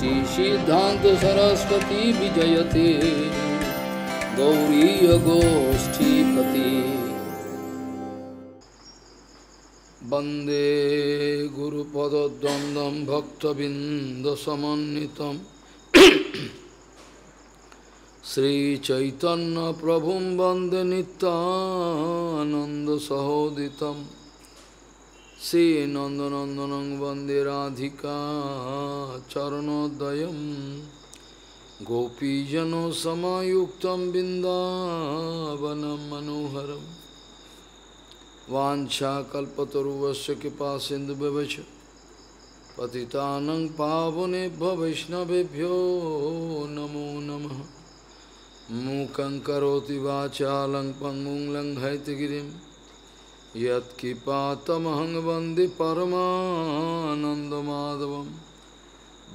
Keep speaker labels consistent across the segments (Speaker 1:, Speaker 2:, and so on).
Speaker 1: श्रीसिद्धान्तसरस्वती विजयते गौरीयगोष्ठीपति वन्दे गुरुपदद्वन्द्वं भक्तबिन्दसमन्वितं श्रीचैतन्यप्रभुं वन्दे नित्यानन्दसहोदितम् শ্রী नंदनंदन वंदेराधिका রাধিকা गोपीजन सामुक्त সামুক্ত मनोहर মনোহর वाछा कल्पतरुवश कृपा सिंधु व्यवच पतितानंग पावने वैष्णवेभ्यो नमो नम मूक करोति वाचा लंग यमहंग वंदे परमानंदमाधव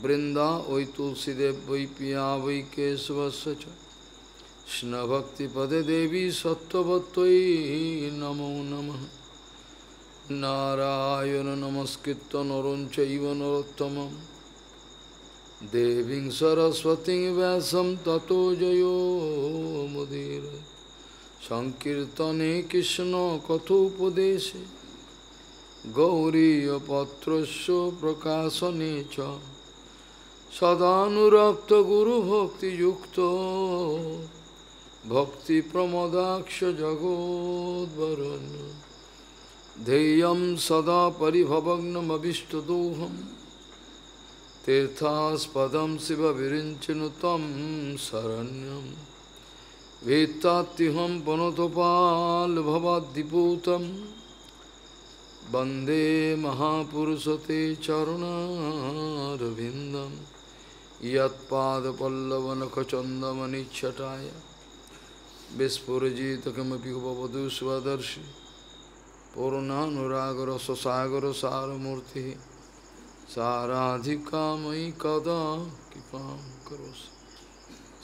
Speaker 1: वृंदा वै तुलसीदेव वै पिया वै केशव कृष्ण भक्तिपदे देवी सत्वत्वयी नमो नम नारायण नमस्कृत नर चैव देवी सरस्वती सरस्वतीं व्यासं ततो जयो সংকীর্তনে কৃষ্ণ কথোপদেশে গৌরীপত্রস্য প্রকাশনে চ সদানুরক্ত ভক্তি প্রমদাক্ষ জগোদ্বরণ্য ধেয়ং সদা পরিভবগ্নমভীষ্টদোহম তীর্থাস্পদম শিব বিরিঞ্চনুতম শরণ্যম वेत्तात्यहं वनतपालभवाद्दिपूतं वन्दे महापुरुषते चरुणारविन्दं यत्पादपल्लवनखचन्दमनिच्छटाय विस्फुरजितकमपि भवतु स्वदर्शि पूर्णानुरागरससागरसारमूर्तिः साराधिकामयि कदा कृपां करोसि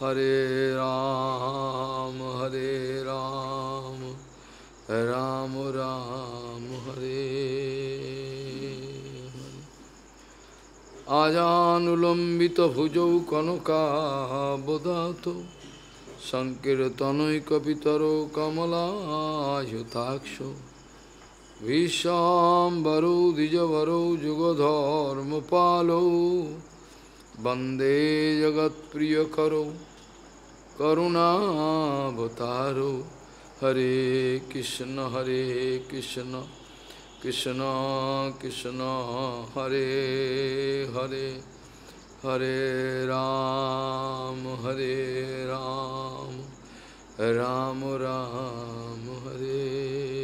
Speaker 1: Hare Ram, Hare Ram, Ram Ram, Hare Ajanulambita bhujau kanaka bodhato Sankirtanoi kapitaro kamala yutaksho Vishambaro dijavaro jugodharma palo वंदे जगत प्रिय करो करुणावतारो हरे कृष्ण हरे कृष्ण कृष्ण कृष्ण हरे हरे हरे राम हरे राम राम राम हरे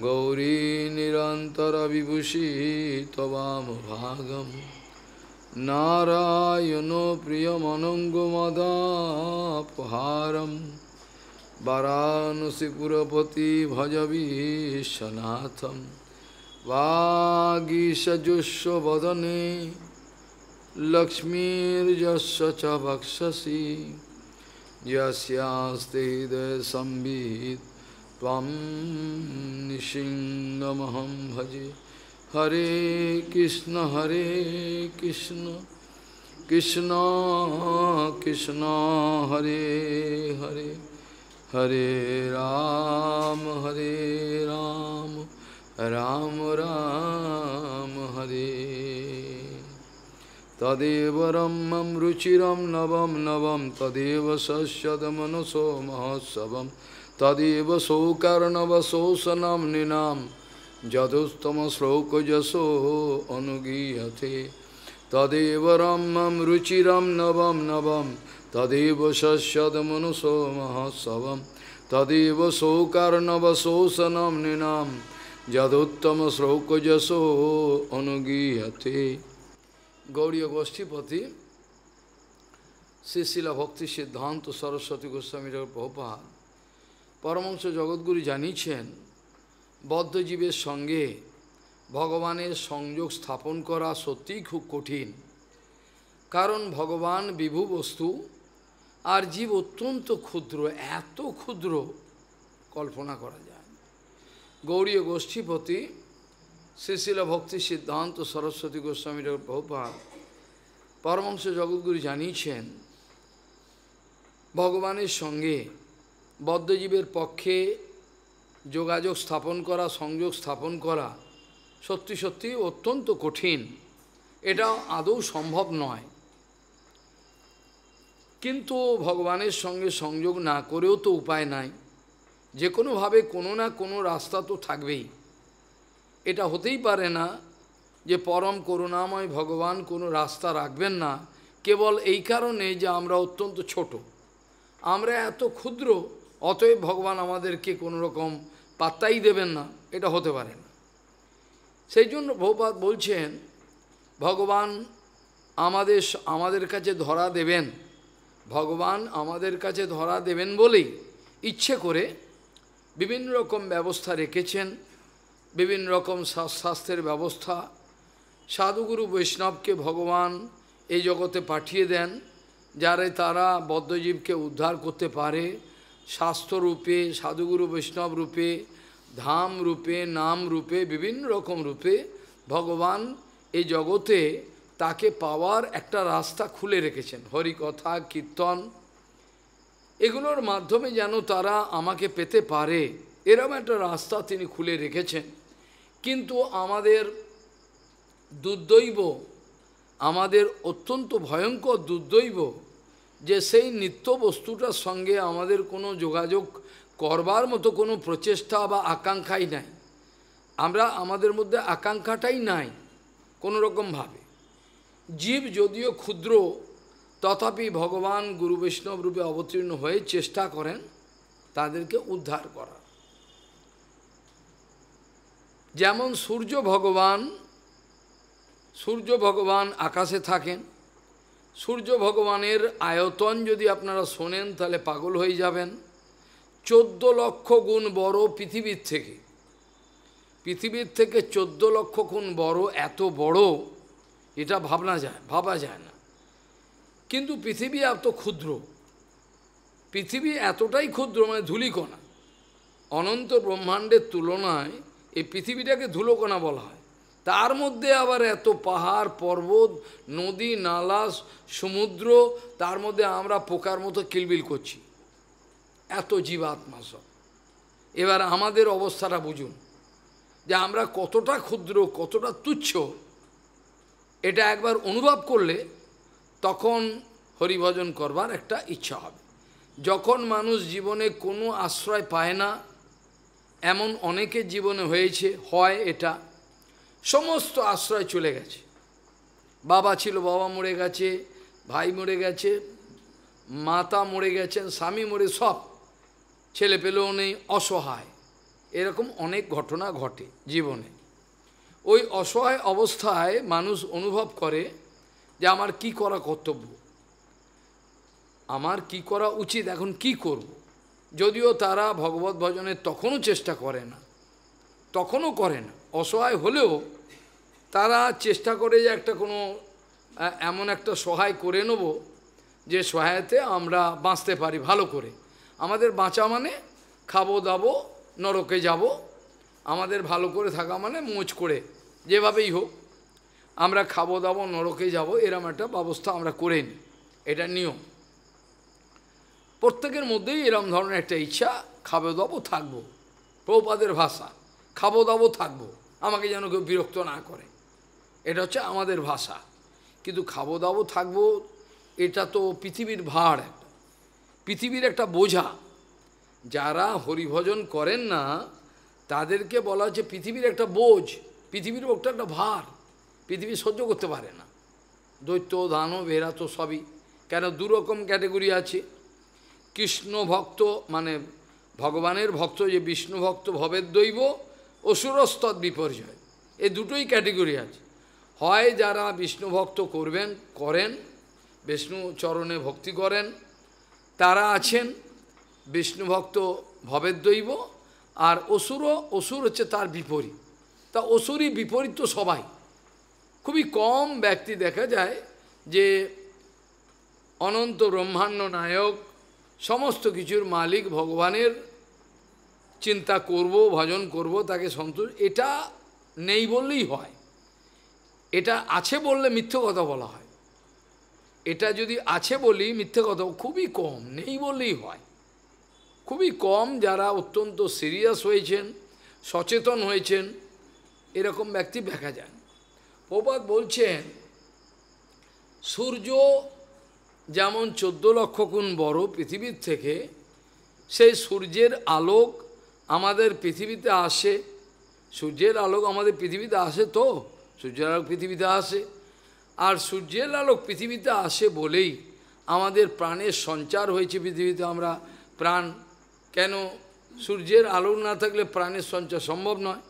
Speaker 1: गौरी निरन्तरविभूषी तवामभागं नारायणो प्रियमनङ्गमदापहारं वाराणसीपुरपति भजवीशनाथं वागीशजुष्वदने लक्ष्मीर्यस्य च वक्षसि यस्यास्ते हृदयसंवित् त्वं निशिङ्गमहं भजे हरे कृष्ण हरे कृष्ण कृष्ण कृष्ण हरे हरे हरे राम हरे राम राम राम हरे तदेव रमं रुचिरं नवं नवं तदेव सस्यदमनसो महोत्सव তদেব সৌকর্ণবশোষণম নিনাম যদুস্তম শ্লোক যশো অনুগীহতে তদেব রম্যম রুচিরম নবম নবম তদেব শস্যদমনুষো মহোৎসবম তদেব সৌকর্ণবশোষণম নিনাম যদুত্তম শ্লোক যশো অনুগীহতে গৌরীয় গোষ্ঠীপতি শ্রীশিলা ভক্তি সিদ্ধান্ত সরস্বতী গোস্বামী প্রভুপাত পরমংস জগৎগুরু জানিয়েছেন বদ্ধজীবের সঙ্গে ভগবানের সংযোগ স্থাপন করা সত্যিই খুব কঠিন কারণ ভগবান বিভু বস্তু আর জীব অত্যন্ত ক্ষুদ্র এত ক্ষুদ্র কল্পনা করা যায় গৌরী গোষ্ঠীপতি শ্রীশিল ভক্তি সিদ্ধান্ত সরস্বতী গোস্বামী ভোপাল পরমংস জগৎগুরু জানিয়েছেন ভগবানের সঙ্গে বদ্ধজীবের পক্ষে যোগাযোগ স্থাপন করা সংযোগ স্থাপন করা সত্যি সত্যি অত্যন্ত কঠিন এটা আদৌ সম্ভব নয় কিন্তু ভগবানের সঙ্গে সংযোগ না করেও তো উপায় নাই যে কোনোভাবে কোনো না কোনো রাস্তা তো থাকবেই এটা হতেই পারে না যে পরম করুণাময় ভগবান কোনো রাস্তা রাখবেন না কেবল এই কারণে যে আমরা অত্যন্ত ছোট আমরা এত ক্ষুদ্র অতএব ভগবান আমাদেরকে কোনো রকম পাত্তাই দেবেন না এটা হতে পারে না সেই জন্য ভৌপাত বলছেন ভগবান আমাদের আমাদের কাছে ধরা দেবেন ভগবান আমাদের কাছে ধরা দেবেন বলেই ইচ্ছে করে বিভিন্ন রকম ব্যবস্থা রেখেছেন বিভিন্ন রকম স্বাস্থ্যের ব্যবস্থা সাধুগুরু বৈষ্ণবকে ভগবান এই জগতে পাঠিয়ে দেন যারে তারা বদ্ধজীবকে উদ্ধার করতে পারে শাস্ত্ররূপে সাধুগুরু বৈষ্ণব রূপে ধাম রূপে নাম রূপে বিভিন্ন রকম রূপে ভগবান এই জগতে তাকে পাওয়ার একটা রাস্তা খুলে রেখেছেন হরি কথা কীর্তন এগুলোর মাধ্যমে যেন তারা আমাকে পেতে পারে এরকম একটা রাস্তা তিনি খুলে রেখেছেন কিন্তু আমাদের দুর্দৈব আমাদের অত্যন্ত ভয়ঙ্কর দুর্দৈব যে সেই নিত্য বস্তুটার সঙ্গে আমাদের কোনো যোগাযোগ করবার মতো কোনো প্রচেষ্টা বা আকাঙ্ক্ষাই নাই আমরা আমাদের মধ্যে আকাঙ্ক্ষাটাই নাই কোনো রকমভাবে জীব যদিও ক্ষুদ্র তথাপি ভগবান গুরু বৈষ্ণব রূপে অবতীর্ণ হয়ে চেষ্টা করেন তাদেরকে উদ্ধার করা যেমন সূর্য ভগবান সূর্য ভগবান আকাশে থাকেন সূর্য ভগবানের আয়তন যদি আপনারা শোনেন তাহলে পাগল হয়ে যাবেন চোদ্দ লক্ষ গুণ বড় পৃথিবীর থেকে পৃথিবীর থেকে চোদ্দ লক্ষ গুণ বড় এত বড় এটা ভাবনা যায় ভাবা যায় না কিন্তু পৃথিবী এত ক্ষুদ্র পৃথিবী এতটাই ক্ষুদ্র মানে ধুলিকণা অনন্ত ব্রহ্মাণ্ডের তুলনায় এই পৃথিবীটাকে ধুলোকণা বলা হয় তার মধ্যে আবার এত পাহাড় পর্বত নদী নালা সমুদ্র তার মধ্যে আমরা পোকার মতো কিলবিল করছি এত জীবাত্মা সব এবার আমাদের অবস্থাটা বুঝুন যে আমরা কতটা ক্ষুদ্র কতটা তুচ্ছ এটা একবার অনুভব করলে তখন হরিভজন করবার একটা ইচ্ছা হবে যখন মানুষ জীবনে কোনো আশ্রয় পায় না এমন অনেকের জীবনে হয়েছে হয় এটা সমস্ত আশ্রয় চলে গেছে বাবা ছিল বাবা মরে গেছে ভাই মরে গেছে মাতা মরে গেছেন স্বামী মরে সব ছেলে পেলেও নেই অসহায় এরকম অনেক ঘটনা ঘটে জীবনে ওই অসহায় অবস্থায় মানুষ অনুভব করে যে আমার কি করা কর্তব্য আমার কি করা উচিত এখন কি করব। যদিও তারা ভগবত ভজনের তখনও চেষ্টা করে না তখনও করে না অসহায় হলেও তারা চেষ্টা করে যে একটা কোনো এমন একটা সহায় করে নেব যে সহায়তে আমরা বাঁচতে পারি ভালো করে আমাদের বাঁচা মানে খাবো দাবো নরকে যাব আমাদের ভালো করে থাকা মানে মোচ করে যেভাবেই হোক আমরা খাবো দাবো নরকে যাব এরম একটা ব্যবস্থা আমরা করে নিই এটা নিয়ম প্রত্যেকের মধ্যেই এরম ধরনের একটা ইচ্ছা খাবো দাবো থাকবো প্রপাদের ভাষা খাবো দাবো থাকবো আমাকে যেন কেউ বিরক্ত না করে এটা হচ্ছে আমাদের ভাষা কিন্তু খাবো দাবো থাকবো এটা তো পৃথিবীর ভার পৃথিবীর একটা বোঝা যারা হরিভজন করেন না তাদেরকে বলা হচ্ছে পৃথিবীর একটা বোঝ পৃথিবীর ওটা একটা ভার পৃথিবী সহ্য করতে পারে না দৈত্য দানব এরা তো সবই কেন দুরকম ক্যাটেগরি আছে কৃষ্ণ ভক্ত মানে ভগবানের ভক্ত যে বিষ্ণু ভক্ত ভবের দৈব অসুরস্তৎ বিপর্যয় এ দুটোই ক্যাটেগরি আছে হয় যারা বিষ্ণু ভক্ত করবেন করেন বিষ্ণু চরণে ভক্তি করেন তারা আছেন বিষ্ণু ভক্ত ভবের দৈব আর অসুরও অসুর হচ্ছে তার বিপরীত তা অসুরই বিপরীত তো সবাই খুবই কম ব্যক্তি দেখা যায় যে অনন্ত ব্রহ্মাণ্ড নায়ক সমস্ত কিছুর মালিক ভগবানের চিন্তা করব ভজন করব তাকে সন্তোষ এটা নেই বললেই হয় এটা আছে বললে মিথ্যে কথা বলা হয় এটা যদি আছে বলি মিথ্যে কথা খুবই কম নেই বললেই হয় খুবই কম যারা অত্যন্ত সিরিয়াস হয়েছেন সচেতন হয়েছেন এরকম ব্যক্তি দেখা যায় প্রপাত বলছেন সূর্য যেমন চোদ্দ লক্ষ গুণ বড় পৃথিবীর থেকে সেই সূর্যের আলোক আমাদের পৃথিবীতে আসে সূর্যের আলোক আমাদের পৃথিবীতে আসে তো সূর্যের আলোক পৃথিবীতে আসে আর সূর্যের আলোক পৃথিবীতে আসে বলেই আমাদের প্রাণের সঞ্চার হয়েছে পৃথিবীতে আমরা প্রাণ কেন সূর্যের আলো না থাকলে প্রাণের সঞ্চার সম্ভব নয়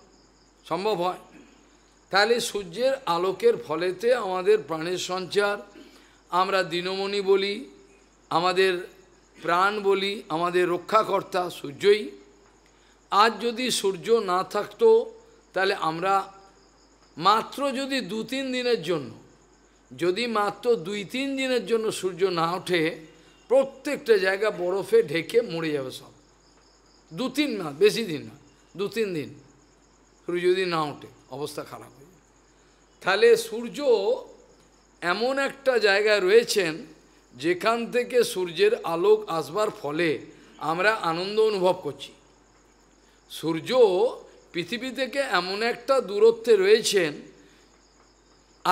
Speaker 1: সম্ভব হয় তাহলে সূর্যের আলোকের ফলেতে আমাদের প্রাণের সঞ্চার আমরা দিনমণি বলি আমাদের প্রাণ বলি আমাদের রক্ষাকর্তা সূর্যই আজ যদি সূর্য না থাকতো তাহলে আমরা মাত্র যদি দু তিন দিনের জন্য যদি মাত্র দুই তিন দিনের জন্য সূর্য না ওঠে প্রত্যেকটা জায়গা বরফে ঢেকে মরে যাবে সব দু তিন না বেশি দিন না দু তিন দিন সূর্য যদি না ওঠে অবস্থা খারাপ হয়ে যাবে তাহলে সূর্য এমন একটা জায়গায় রয়েছেন যেখান থেকে সূর্যের আলোক আসবার ফলে আমরা আনন্দ অনুভব করছি সূর্য পৃথিবী থেকে এমন একটা দূরত্বে রয়েছেন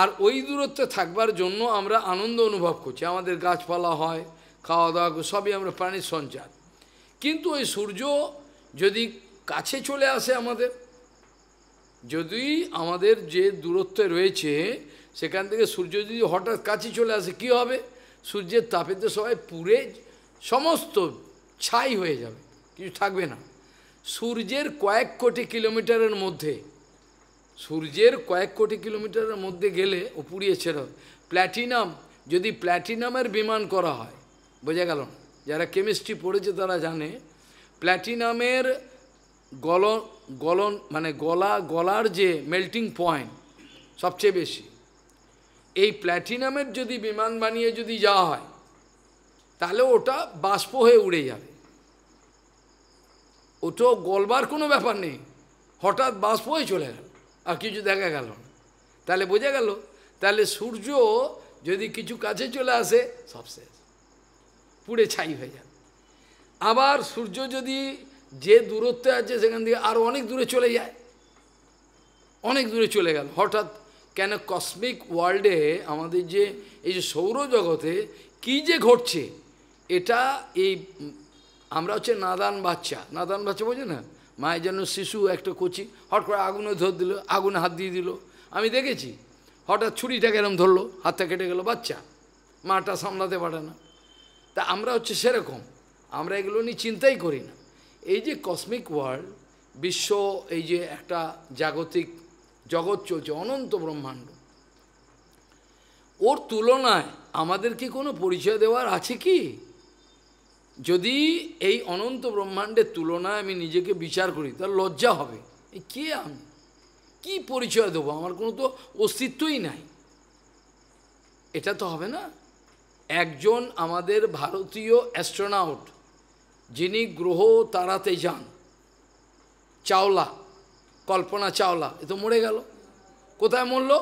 Speaker 1: আর ওই দূরত্বে থাকবার জন্য আমরা আনন্দ অনুভব করছি আমাদের গাছপালা হয় খাওয়া দাওয়া সবই আমরা প্রাণীর সঞ্চার কিন্তু ওই সূর্য যদি কাছে চলে আসে আমাদের যদি আমাদের যে দূরত্বে রয়েছে সেখান থেকে সূর্য যদি হঠাৎ কাছে চলে আসে কি হবে সূর্যের তাপেতে সবাই পুরে সমস্ত ছাই হয়ে যাবে কিছু থাকবে না সূর্যের কয়েক কোটি কিলোমিটারের মধ্যে সূর্যের কয়েক কোটি কিলোমিটারের মধ্যে গেলে ও পুড়িয়ে প্ল্যাটিনাম যদি প্ল্যাটিনামের বিমান করা হয় বোঝা গেল যারা কেমিস্ট্রি পড়েছে তারা জানে প্ল্যাটিনামের গল গলন মানে গলা গলার যে মেল্টিং পয়েন্ট সবচেয়ে বেশি এই প্ল্যাটিনামের যদি বিমান বানিয়ে যদি যাওয়া হয় তাহলে ওটা বাষ্প হয়ে উড়ে যাবে ও তো গলবার কোনো ব্যাপার নেই হঠাৎ বাষ্প হয়ে চলে গেল আর কিছু দেখা গেল না তাহলে বোঝা গেল তাহলে সূর্য যদি কিছু কাছে চলে আসে সব শেষ পুড়ে ছাই হয়ে যাবে আবার সূর্য যদি যে দূরত্বে আছে সেখান থেকে আরও অনেক দূরে চলে যায় অনেক দূরে চলে গেল হঠাৎ কেন কসমিক ওয়ার্ল্ডে আমাদের যে এই যে সৌরজগতে কী যে ঘটছে এটা এই আমরা হচ্ছে নাদান বাচ্চা নাদান বাচ্চা বোঝে না মায়ের জন্য শিশু একটা কচি হট করে আগুনে ধর দিল আগুনে হাত দিয়ে দিল আমি দেখেছি হঠাৎ ছুরিটা কেরম ধরলো হাতটা কেটে গেল বাচ্চা মাটা সামলাতে পারে না তা আমরা হচ্ছে সেরকম আমরা এগুলো নিয়ে চিন্তাই করি না এই যে কসমিক ওয়ার্ল্ড বিশ্ব এই যে একটা জাগতিক জগৎ চলছে অনন্ত ব্রহ্মাণ্ড ওর তুলনায় আমাদের কি কোনো পরিচয় দেওয়ার আছে কি যদি এই অনন্ত ব্রহ্মাণ্ডের তুলনায় আমি নিজেকে বিচার করি তার লজ্জা হবে কে আমি কি পরিচয় দেবো আমার কোনো তো অস্তিত্বই নাই এটা তো হবে না একজন আমাদের ভারতীয় অ্যাস্ট্রোনাউট যিনি গ্রহ তারাতে যান চাওলা কল্পনা চাওলা এ তো মরে গেল কোথায় মরল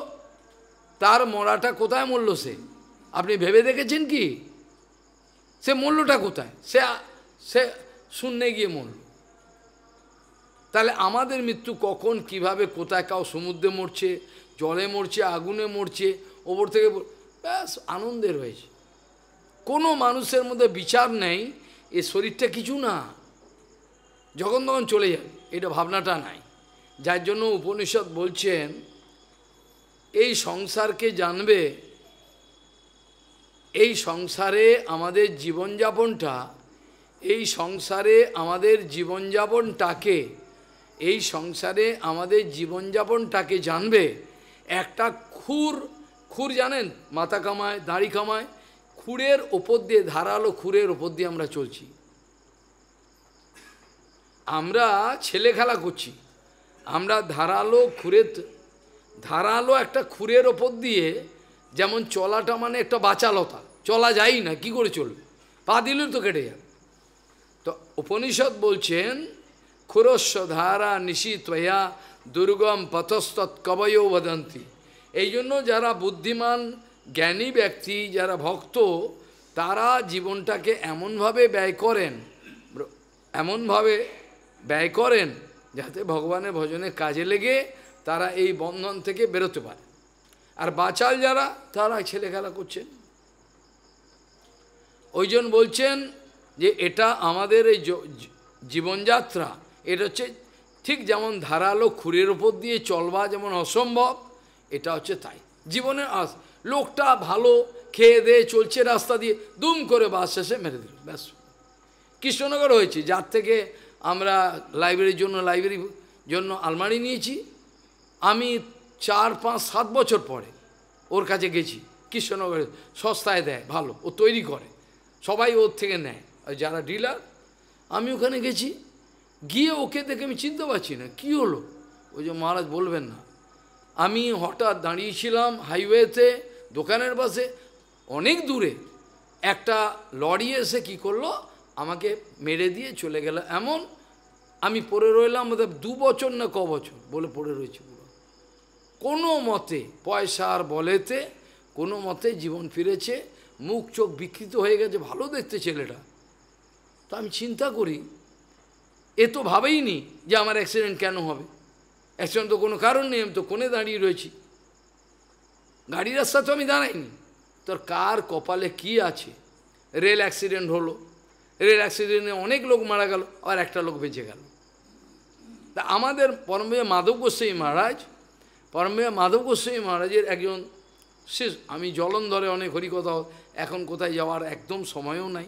Speaker 1: তার মরাটা কোথায় মরল সে আপনি ভেবে দেখেছেন কি সে মূল্যটা কোথায় সে সে শূন্যে গিয়ে মরল তাহলে আমাদের মৃত্যু কখন কিভাবে কোথায় কাউ সমুদ্রে মরছে জলে মরছে আগুনে মরছে ওপর থেকে ব্যাস আনন্দে রয়েছে কোনো মানুষের মধ্যে বিচার নেই এ শরীরটা কিছু না যখন তখন চলে যাবে এটা ভাবনাটা নাই যার জন্য উপনিষদ বলছেন এই সংসারকে জানবে এই সংসারে আমাদের জীবনযাপনটা এই সংসারে আমাদের জীবনযাপনটাকে এই সংসারে আমাদের জীবনযাপনটাকে জানবে একটা খুর খুর জানেন মাথা কামায় দাড়ি কামায় খুরের ওপর দিয়ে ধারালো খুরের ওপর দিয়ে আমরা চলছি আমরা ছেলে খেলা করছি আমরা ধারালো খুরের ধারালো একটা খুরের ওপর দিয়ে যেমন চলাটা মানে একটা বাঁচালতা চলা যাই না কি করে চলবে পা দিলেও তো কেটে যাবে তো উপনিষদ বলছেন খুরস্ব ধারা নিশি তয়া দুর্গম পথস্তৎ কবয়ও বদন্তি এই জন্য যারা বুদ্ধিমান জ্ঞানী ব্যক্তি যারা ভক্ত তারা জীবনটাকে এমনভাবে ব্যয় করেন এমনভাবে ব্যয় করেন যাতে ভগবানের ভজনে কাজে লেগে তারা এই বন্ধন থেকে বেরোতে পারে আর বাচাল যারা তারা ছেলেখেলা করছেন করছেন ওইজন বলছেন যে এটা আমাদের এই জীবনযাত্রা এটা হচ্ছে ঠিক যেমন ধারালো খুরের ওপর দিয়ে চলবা যেমন অসম্ভব এটা হচ্ছে তাই জীবনের আস লোকটা ভালো খেয়ে দেয়ে চলছে রাস্তা দিয়ে দুম করে বাস শেষে মেরে দিল ব্যাস কৃষ্ণনগর হয়েছে যার থেকে আমরা লাইব্রেরির জন্য লাইব্রেরির জন্য আলমারি নিয়েছি আমি চার পাঁচ সাত বছর পরে ওর কাছে গেছি কৃষ্ণনগরে সস্তায় দেয় ভালো ও তৈরি করে সবাই ওর থেকে নেয় যারা ডিলার আমি ওখানে গেছি গিয়ে ওকে দেখে আমি চিনতে পারছি না কী হলো ওই যে মহারাজ বলবেন না আমি হঠাৎ দাঁড়িয়েছিলাম হাইওয়েতে দোকানের পাশে অনেক দূরে একটা লরি এসে কি করলো আমাকে মেরে দিয়ে চলে গেল এমন আমি পড়ে রইলাম ওদের দু বছর না ক বছর বলে পড়ে রয়েছি কোনো মতে পয়সার বলেতে কোনো মতে জীবন ফিরেছে মুখ চোখ বিকৃত হয়ে গেছে ভালো দেখতে ছেলেটা তো আমি চিন্তা করি এ তো ভাবেই নি যে আমার অ্যাক্সিডেন্ট কেন হবে অ্যাক্সিডেন্ট তো কোনো কারণ নেই আমি তো কোনে দাঁড়িয়ে রয়েছি গাড়ি রাস্তা তো আমি দাঁড়াইনি তোর কার কপালে কি আছে রেল অ্যাক্সিডেন্ট হলো রেল অ্যাক্সিডেন্টে অনেক লোক মারা গেল আর একটা লোক বেঁচে গেল তা আমাদের পরমে মাধব গোস্বাই মহারাজ পরমে মাধব গোস্বামী মহারাজের একজন শেষ আমি জলন্ধরে অনেক হরিকথা এখন কোথায় যাওয়ার একদম সময়ও নাই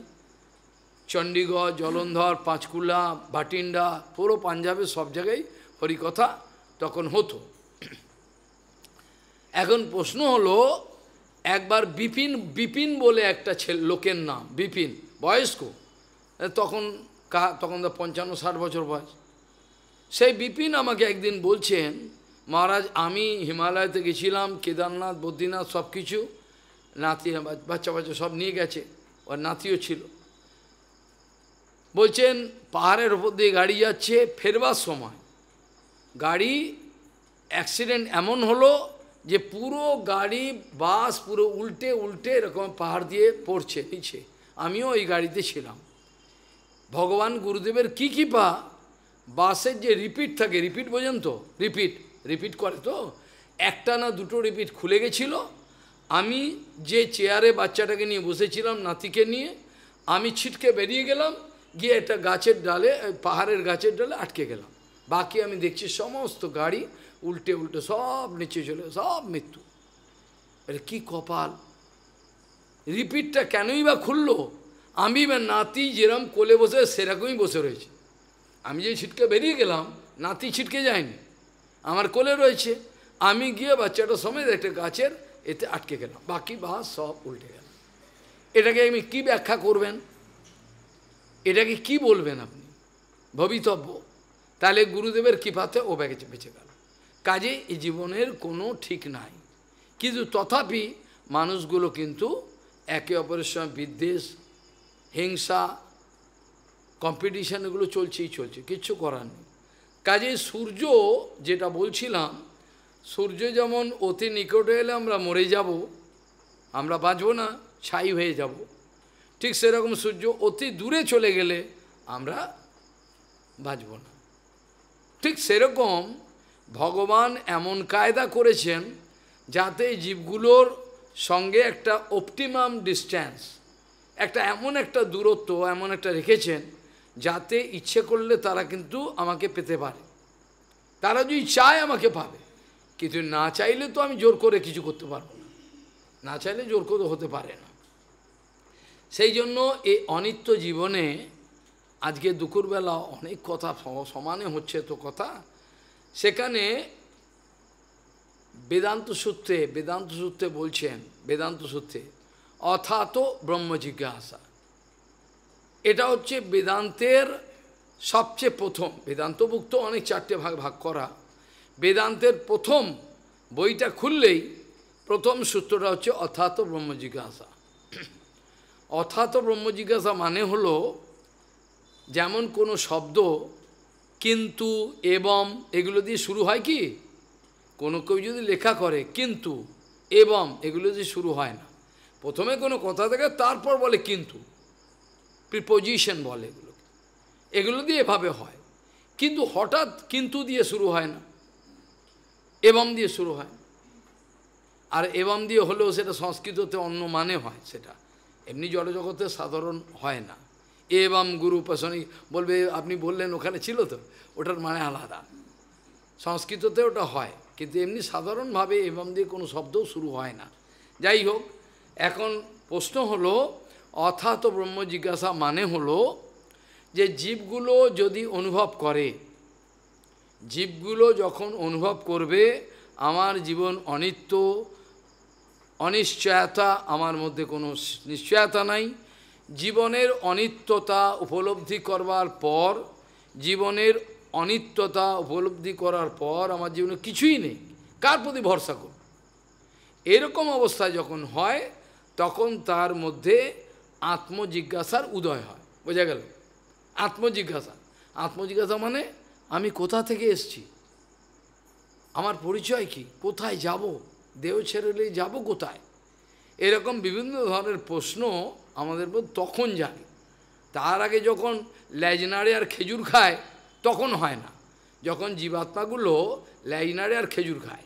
Speaker 1: চণ্ডীগড় জলন্ধর পাঁচকুলা ভাটিন্ডা পুরো পাঞ্জাবে সব জায়গায় হরিকথা তখন হতো এখন প্রশ্ন হলো একবার বিপিন বিপিন বলে একটা ছেলে লোকের নাম বিপিন বয়স্ক তখন কা তখন তো পঞ্চান্ন ষাট বছর বয়স সেই বিপিন আমাকে একদিন বলছেন মহারাজ আমি হিমালয়তে গেছিলাম কেদারনাথ বদ্রীনাথ সব কিছু নাতি বাচ্চা বাচ্চা সব নিয়ে গেছে ওর নাতিও ছিল বলছেন পাহাড়ের ওপর দিয়ে গাড়ি যাচ্ছে ফেরবার সময় গাড়ি অ্যাক্সিডেন্ট এমন হলো যে পুরো গাড়ি বাস পুরো উল্টে উল্টে এরকম পাহাড় দিয়ে পড়ছে নিচে আমিও ওই গাড়িতে ছিলাম ভগবান গুরুদেবের কি পা বাসের যে রিপিট থাকে রিপিট পর্যন্ত রিপিট রিপিট করে তো একটা না দুটো রিপিট খুলে গেছিল আমি যে চেয়ারে বাচ্চাটাকে নিয়ে বসেছিলাম নাতিকে নিয়ে আমি ছিটকে বেরিয়ে গেলাম গিয়ে একটা গাছের ডালে পাহাড়ের গাছের ডালে আটকে গেলাম বাকি আমি দেখছি সমস্ত গাড়ি উল্টে উল্টে সব নিচে চলে সব মৃত্যু এটা কি কপাল রিপিটটা কেনই বা খুললো আমি বা নাতি যেরম কোলে বসে সেরকমই বসে রয়েছে আমি যে ছিটকে বেরিয়ে গেলাম নাতি ছিটকে যায়নি আমার কোলে রয়েছে আমি গিয়ে বাচ্চাটা সময় একটা গাছের এতে আটকে গেলাম বাকি বাস সব উল্টে গেল এটাকে আমি কি ব্যাখ্যা করবেন এটাকে কি বলবেন আপনি ভবিতব্য তাহলে গুরুদেবের কৃপাতে ও ব্যাগে বেঁচে গেল কাজে এই জীবনের কোনো ঠিক নাই কিন্তু তথাপি মানুষগুলো কিন্তু একে অপরের সঙ্গে বিদ্বেষ হিংসা কম্পিটিশান এগুলো চলছেই চলছে কিচ্ছু করার নেই কাজে সূর্য যেটা বলছিলাম সূর্য যেমন অতি নিকটে এলে আমরা মরে যাব আমরা বাঁচব না ছাই হয়ে যাব ঠিক সেরকম সূর্য অতি দূরে চলে গেলে আমরা বাঁচব না ঠিক সেরকম ভগবান এমন কায়দা করেছেন যাতে জীবগুলোর সঙ্গে একটা অপটিমাম ডিস্ট্যান্স একটা এমন একটা দূরত্ব এমন একটা রেখেছেন যাতে ইচ্ছে করলে তারা কিন্তু আমাকে পেতে পারে তারা যদি চায় আমাকে পাবে কিন্তু না চাইলে তো আমি জোর করে কিছু করতে পারবো না না চাইলে জোর করে হতে পারে না সেই জন্য এই অনিত্য জীবনে আজকে দুপুরবেলা অনেক কথা সমানে হচ্ছে তো কথা সেখানে বেদান্ত সূত্রে বেদান্ত সূত্রে বলছেন বেদান্ত সূত্রে অথাত ব্রহ্মজিজ্ঞাসা এটা হচ্ছে বেদান্তের সবচেয়ে প্রথম বেদান্তভুক্ত অনেক চারটে ভাগ ভাগ করা বেদান্তের প্রথম বইটা খুললেই প্রথম সূত্রটা হচ্ছে অথাত ব্রহ্মজিজ্ঞাসা অথাত ব্রহ্মজিজ্ঞাসা মানে হলো যেমন কোনো শব্দ কিন্তু এবং এগুলো দিয়ে শুরু হয় কি কোনো কেউ যদি লেখা করে কিন্তু এবং এগুলো দিয়ে শুরু হয় না প্রথমে কোনো কথা থাকে তারপর বলে কিন্তু প্রিপোজিশন বলে এগুলোকে এগুলো দিয়ে এভাবে হয় কিন্তু হঠাৎ কিন্তু দিয়ে শুরু হয় না এবং দিয়ে শুরু হয় আর এবং দিয়ে হলেও সেটা সংস্কৃততে অন্য মানে হয় সেটা এমনি জড়জগতে সাধারণ হয় না এবং গুরু উপাসনী বলবে আপনি বললেন ওখানে ছিল তো ওটার মানে আলাদা সংস্কৃততে ওটা হয় কিন্তু এমনি সাধারণভাবে এবং দিয়ে কোনো শব্দও শুরু হয় না যাই হোক এখন প্রশ্ন হলো অর্থাৎ ব্রহ্ম জিজ্ঞাসা মানে হলো যে জীবগুলো যদি অনুভব করে জীবগুলো যখন অনুভব করবে আমার জীবন অনিত্য অনিশ্চয়তা আমার মধ্যে কোনো নিশ্চয়তা নাই জীবনের অনিত্যতা উপলব্ধি করবার পর জীবনের অনিত্যতা উপলব্ধি করার পর আমার জীবনে কিছুই নেই কার প্রতি ভরসা করব এরকম অবস্থা যখন হয় তখন তার মধ্যে আত্মজিজ্ঞাসার উদয় হয় বোঝা গেল আত্মজিজ্ঞাসা আত্মজিজ্ঞাসা মানে আমি কোথা থেকে এসছি আমার পরিচয় কি কোথায় যাব দেহ ছেড়েলে যাব কোথায় এরকম বিভিন্ন ধরনের প্রশ্ন আমাদের তখন জানে তার আগে যখন ল্যাজনারে আর খেজুর খায় তখন হয় না যখন জীবাত্মাগুলো ল্যাজনারে আর খেজুর খায়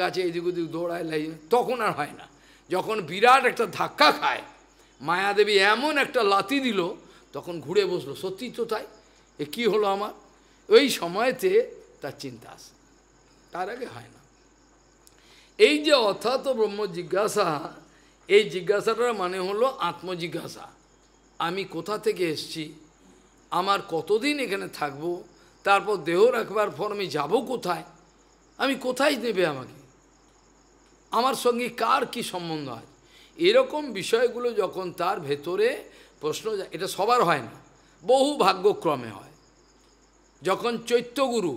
Speaker 1: গাছে এদিক ওদিক দৌড়ায় ল্যাজনা তখন আর হয় না যখন বিরাট একটা ধাক্কা খায় মায়াদেবী এমন একটা লাতি দিল তখন ঘুরে বসলো সত্যি তো তাই এ কী হলো আমার ওই সময়তে তার চিন্তা আসে তার আগে হয় না এই যে অর্থাৎ ব্রহ্ম জিজ্ঞাসা এই জিজ্ঞাসাটার মানে হলো আত্মজিজ্ঞাসা আমি কোথা থেকে এসছি আমার কতদিন এখানে থাকব তারপর দেহ রাখবার পর আমি যাব কোথায় আমি কোথায় দেবে আমাকে আমার সঙ্গে কার কি সম্বন্ধ আছে এরকম বিষয়গুলো যখন তার ভেতরে প্রশ্ন এটা সবার হয় না বহু ভাগ্যক্রমে হয় যখন চৈত্যগুরু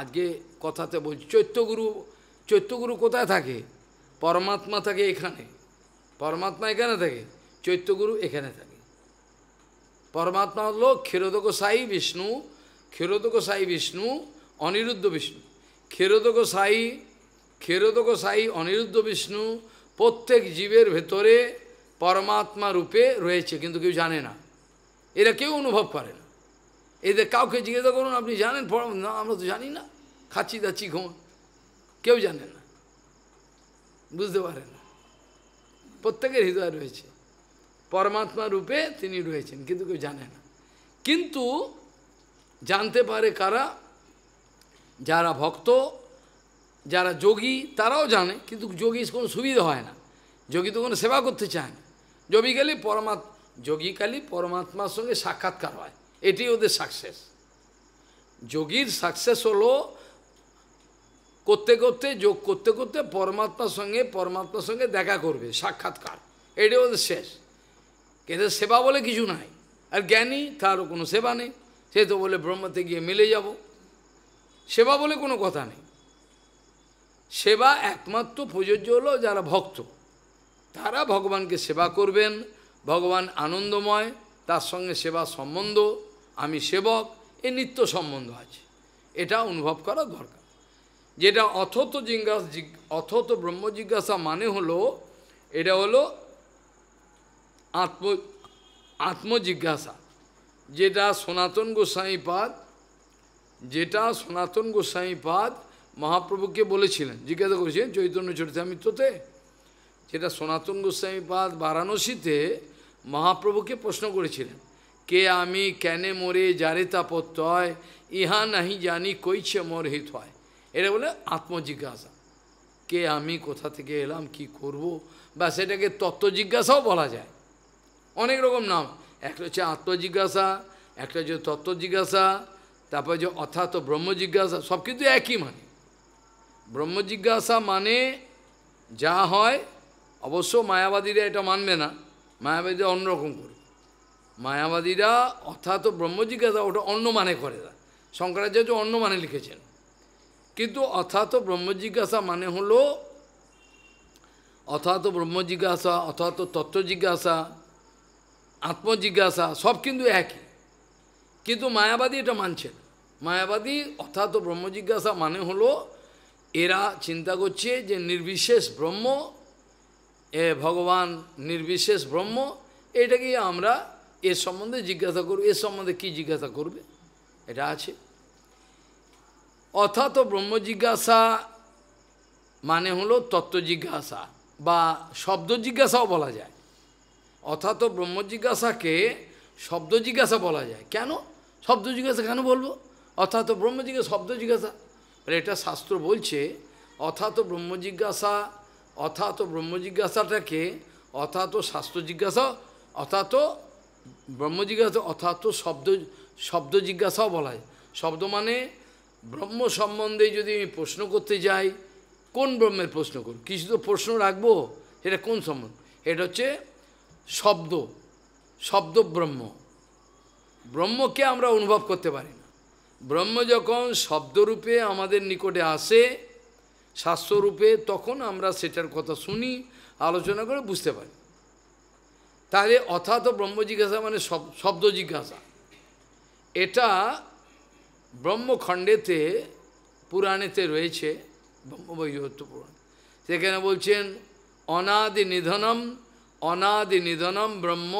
Speaker 1: আজকে কথাতে বলছি চৈত্যগুরু চৈত্যগুরু কোথায় থাকে পরমাত্মা থাকে এখানে পরমাত্মা এখানে থাকে চৈত্যগুরু এখানে থাকে পরমাত্মা হল ক্ষীরোদক সাই বিষ্ণু ক্ষীরোদক সাই বিষ্ণু অনিরুদ্ধ বিষ্ণু ক্ষীরোদক সাই ক্ষীরোদক সাই অনিরুদ্ধ বিষ্ণু প্রত্যেক জীবের ভেতরে পরমাত্মা রূপে রয়েছে কিন্তু কেউ জানে না এরা কেউ অনুভব করে না এদের কাউকে জিজ্ঞাসা করুন আপনি জানেন না আমরা তো জানি না খাচ্ছি দাচ্ছি ঘুম কেউ জানে না বুঝতে পারে না প্রত্যেকের হৃদয় রয়েছে পরমাত্মা রূপে তিনি রয়েছেন কিন্তু কেউ জানে না কিন্তু জানতে পারে কারা যারা ভক্ত যারা যোগী তারাও জানে কিন্তু যোগী কোনো সুবিধা হয় না যোগী তো কোনো সেবা করতে চায় না যোগী গেলে যোগী কালি পরমাত্মার সঙ্গে সাক্ষাৎকার হয় এটি ওদের সাকসেস যোগীর সাকসেস হলো করতে করতে যোগ করতে করতে পরমাত্মার সঙ্গে পরমাত্মার সঙ্গে দেখা করবে সাক্ষাৎকার এটি ওদের শেষ এদের সেবা বলে কিছু নাই আর জ্ঞানী তারও কোনো সেবা নেই সে তো বলে ব্রহ্মতে গিয়ে মিলে যাব সেবা বলে কোনো কথা নেই সেবা একমাত্র প্রযোজ্য হলো যারা ভক্ত তারা ভগবানকে সেবা করবেন ভগবান আনন্দময় তার সঙ্গে সেবা সম্বন্ধ আমি সেবক এ নিত্য সম্বন্ধ আছে এটা অনুভব করা দরকার যেটা অথত জিজ্ঞাসা অথত ব্রহ্ম জিজ্ঞাসা মানে হলো এটা হলো আত্ম আত্মজিজ্ঞাসা যেটা সনাতন পাদ যেটা সনাতন পাদ মহাপ্রভুকে বলেছিলেন জিজ্ঞাসা করেছিলেন চৈতন্য চরিতামিত্রতে যেটা সনাতন গোস্বামীপাদ বারাণসীতে মহাপ্রভুকে প্রশ্ন করেছিলেন কে আমি কেনে মোরে যারে তাপত্যয় ইহা নাহি জানি কইছে মোর হিত হয় এটা বলে আত্মজিজ্ঞাসা কে আমি কোথা থেকে এলাম কি করব বা সেটাকে তত্ত্ব জিজ্ঞাসাও বলা যায় অনেক রকম নাম একটা হচ্ছে আত্মজিজ্ঞাসা একটা হচ্ছে তত্ত্ব জিজ্ঞাসা তারপর যে অর্থাৎ ব্রহ্ম জিজ্ঞাসা সব কিন্তু একই মানে ব্রহ্মজিজ্ঞাসা মানে যা হয় অবশ্য মায়াবাদীরা এটা মানবে না মায়াবাদীরা অন্যরকম করে মায়াবাদীরা অর্থাৎ ব্রহ্ম জিজ্ঞাসা ওটা অন্য মানে করে না শঙ্করাচার্য অন্য মানে লিখেছেন কিন্তু অর্থাৎ ব্রহ্ম জিজ্ঞাসা মানে হলো অর্থাৎ ব্রহ্ম জিজ্ঞাসা অর্থাৎ তত্ত্ব জিজ্ঞাসা আত্মজিজ্ঞাসা সব কিন্তু একই কিন্তু মায়াবাদী এটা মানছেন মায়াবাদী অর্থাৎ ব্রহ্ম জিজ্ঞাসা মানে হলো এরা চিন্তা করছে যে নির্বিশেষ ব্রহ্ম এ ভগবান নির্বিশেষ ব্রহ্ম এটাকে আমরা এর সম্বন্ধে জিজ্ঞাসা করব এর সম্বন্ধে কি জিজ্ঞাসা করবে এটা আছে অর্থাৎ ব্রহ্ম জিজ্ঞাসা মানে হলো তত্ত্ব জিজ্ঞাসা বা শব্দ জিজ্ঞাসাও বলা যায় অর্থাৎ ব্রহ্ম জিজ্ঞাসাকে শব্দ জিজ্ঞাসা বলা যায় কেন শব্দ জিজ্ঞাসা কেন বলবো অর্থাৎ ব্রহ্ম জিজ্ঞাসা শব্দ জিজ্ঞাসা মানে এটা শাস্ত্র বলছে অথাত ব্রহ্মজিজ্ঞাসা অথাত ব্রহ্মজিজ্ঞাসাটাকে অথাত শাস্ত্র জিজ্ঞাসা অথাত ব্রহ্মজিজ্ঞাসা অথাত শব্দ শব্দ জিজ্ঞাসাও বলা হয় শব্দ মানে ব্রহ্ম সম্বন্ধে যদি আমি প্রশ্ন করতে যাই কোন ব্রহ্মের প্রশ্ন করব কিছু তো প্রশ্ন রাখবো এটা কোন সম্বন্ধ এটা হচ্ছে শব্দ শব্দ ব্রহ্ম ব্রহ্মকে আমরা অনুভব করতে পারি ব্রহ্ম যখন শব্দরূপে আমাদের নিকটে আসে শাস্ত্ররূপে তখন আমরা সেটার কথা শুনি আলোচনা করে বুঝতে পারি তাহলে অর্থাৎ ব্রহ্ম জিজ্ঞাসা মানে শব্দ জিজ্ঞাসা এটা ব্রহ্মখণ্ডেতে পুরাণেতে রয়েছে ব্রহ্মবৈহত্ব পুরাণ সেখানে বলছেন অনাদি নিধনম অনাদি নিধনম ব্রহ্ম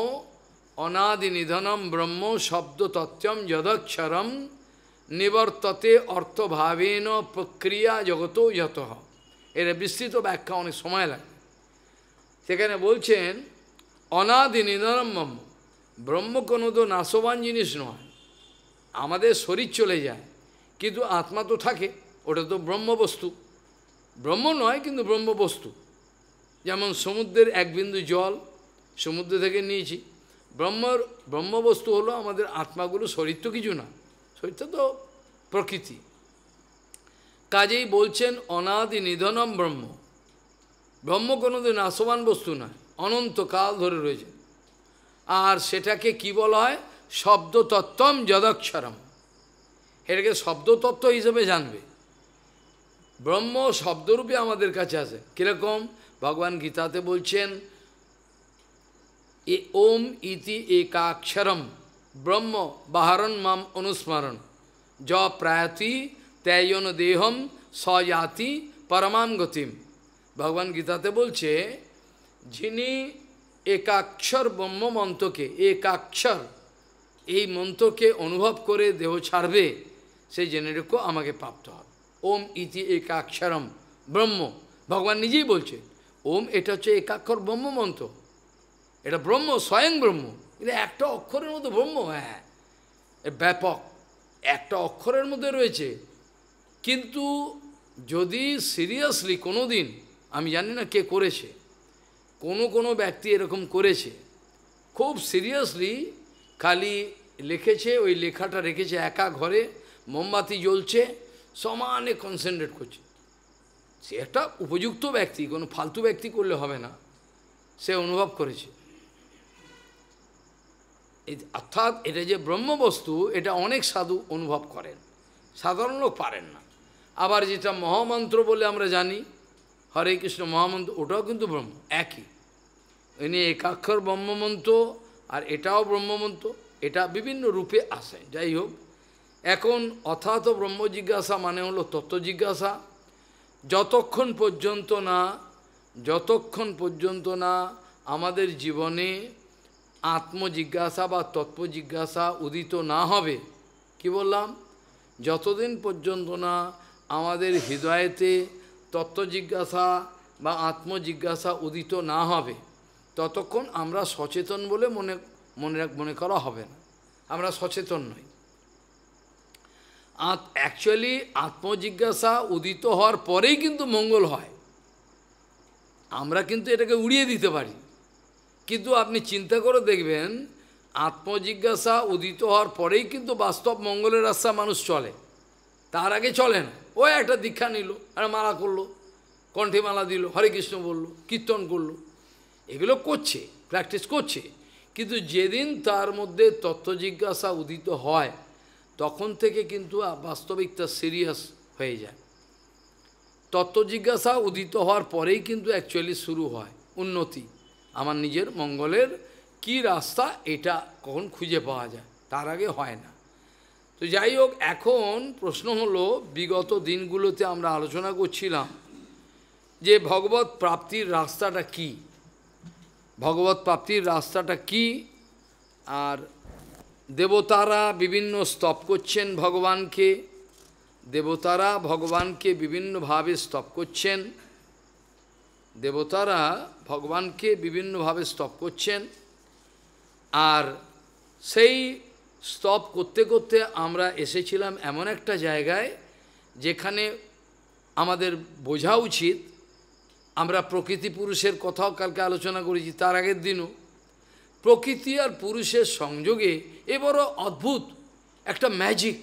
Speaker 1: অনাদি নিধনম ব্রহ্ম শব্দ তত্ত্বম যদক্ষরম নিবর্ততে অর্থভাবেন প্রক্রিয়া জগত যত এর বিস্তৃত ব্যাখ্যা অনেক সময় লাগে সেখানে বলছেন অনাদি নিধনম ব্রহ্ম ব্রহ্ম কোনো তো নাশবান জিনিস নয় আমাদের শরীর চলে যায় কিন্তু আত্মা তো থাকে ওটা তো ব্রহ্মবস্তু ব্রহ্ম নয় কিন্তু ব্রহ্মবস্তু যেমন সমুদ্রের এক বিন্দু জল সমুদ্র থেকে নিয়েছি ব্রহ্মর ব্রহ্মবস্তু হলো আমাদের আত্মাগুলো শরীর তো কিছু না তো তো প্রকৃতি কাজেই বলছেন অনাদি নিধনম ব্রহ্ম ব্রহ্ম কোনোদিন আসমান বস্তু নয় অনন্তকাল ধরে রয়েছে আর সেটাকে কি বলা হয় শব্দতত্ত্বম যদক্ষরম এটাকে শব্দতত্ত্ব হিসেবে জানবে ব্রহ্ম শব্দরূপে আমাদের কাছে আছে কীরকম ভগবান গীতাতে বলছেন এ ওম ইতি একাক্ষরম ব্রহ্ম বাহারণ মাম অনুস্মরণ য প্রায়তি ত্যায়ন দেহম স্বজাতি পরমাম গতিম ভগবান গীতাতে বলছে যিনি একাক্ষর ব্রহ্ম মন্ত্রকে একাক্ষর এই মন্ত্রকে অনুভব করে দেহ ছাড়বে সেই জেনেরিকও আমাকে প্রাপ্ত হবে ওম ইতি একাক্ষরম ব্রহ্ম ভগবান নিজেই বলছে ওম এটা হচ্ছে একাক্ষর ব্রহ্ম মন্ত্র এটা ব্রহ্ম স্বয়ং ব্রহ্ম কিন্তু একটা অক্ষরের মধ্যে ব্রহ্ম হ্যাঁ ব্যাপক একটা অক্ষরের মধ্যে রয়েছে কিন্তু যদি সিরিয়াসলি কোনো দিন আমি জানি না কে করেছে কোনো কোনো ব্যক্তি এরকম করেছে খুব সিরিয়াসলি খালি লিখেছে ওই লেখাটা রেখেছে একা ঘরে মোমবাতি জ্বলছে সমানে কনসেন্ট্রেট করছে সে একটা উপযুক্ত ব্যক্তি কোনো ফালতু ব্যক্তি করলে হবে না সে অনুভব করেছে অর্থাৎ এটা যে ব্রহ্মবস্তু এটা অনেক সাধু অনুভব করেন সাধারণ লোক পারেন না আবার যেটা মহামন্ত্র বলে আমরা জানি হরে কৃষ্ণ মহামন্ত্র ওটাও কিন্তু ব্রহ্ম একই এনে একাক্ষর ব্রহ্মমন্ত্র আর এটাও ব্রহ্মমন্ত্র এটা বিভিন্ন রূপে আসে যাই হোক এখন অথাত ব্রহ্ম জিজ্ঞাসা মানে হলো তত্ত্ব জিজ্ঞাসা যতক্ষণ পর্যন্ত না যতক্ষণ পর্যন্ত না আমাদের জীবনে আত্মজিজ্ঞাসা বা তৎপজিজ্ঞাসা উদিত না হবে কি বললাম যতদিন পর্যন্ত না আমাদের হৃদয়েতে তত্ত্বজিজ্ঞাসা বা আত্মজিজ্ঞাসা উদিত না হবে ততক্ষণ আমরা সচেতন বলে মনে মনে মনে করা হবে না আমরা সচেতন নই অ্যাকচুয়ালি আত্মজিজ্ঞাসা উদিত হওয়ার পরেই কিন্তু মঙ্গল হয় আমরা কিন্তু এটাকে উড়িয়ে দিতে পারি কিন্তু আপনি চিন্তা করে দেখবেন আত্মজিজ্ঞাসা উদিত হওয়ার পরেই কিন্তু বাস্তব মঙ্গলের রাস্তা মানুষ চলে তার আগে চলেন ও একটা দীক্ষা নিল আর মালা করলো কণ্ঠে মালা দিল হরে কৃষ্ণ বলল কীর্তন করলো এগুলো করছে প্র্যাকটিস করছে কিন্তু যেদিন তার মধ্যে তত্ত্বজিজ্ঞাসা উদিত হয় তখন থেকে কিন্তু বাস্তবিক তা সিরিয়াস হয়ে যায় তত্ত্বজিজ্ঞাসা উদিত হওয়ার পরেই কিন্তু অ্যাকচুয়ালি শুরু হয় উন্নতি আমার নিজের মঙ্গলের কি রাস্তা এটা কখন খুঁজে পাওয়া যায় তার আগে হয় না তো যাই হোক এখন প্রশ্ন হলো বিগত দিনগুলোতে আমরা আলোচনা করছিলাম যে ভগবত প্রাপ্তির রাস্তাটা কি ভগবত প্রাপ্তির রাস্তাটা কি আর দেবতারা বিভিন্ন স্তব করছেন ভগবানকে দেবতারা ভগবানকে বিভিন্নভাবে স্তব করছেন দেবতারা ভগবানকে বিভিন্নভাবে স্তব করছেন আর সেই স্তব করতে করতে আমরা এসেছিলাম এমন একটা জায়গায় যেখানে আমাদের বোঝা উচিত আমরা প্রকৃতি পুরুষের কথাও কালকে আলোচনা করেছি তার আগের দিনও প্রকৃতি আর পুরুষের সংযোগে এ বড় অদ্ভুত একটা ম্যাজিক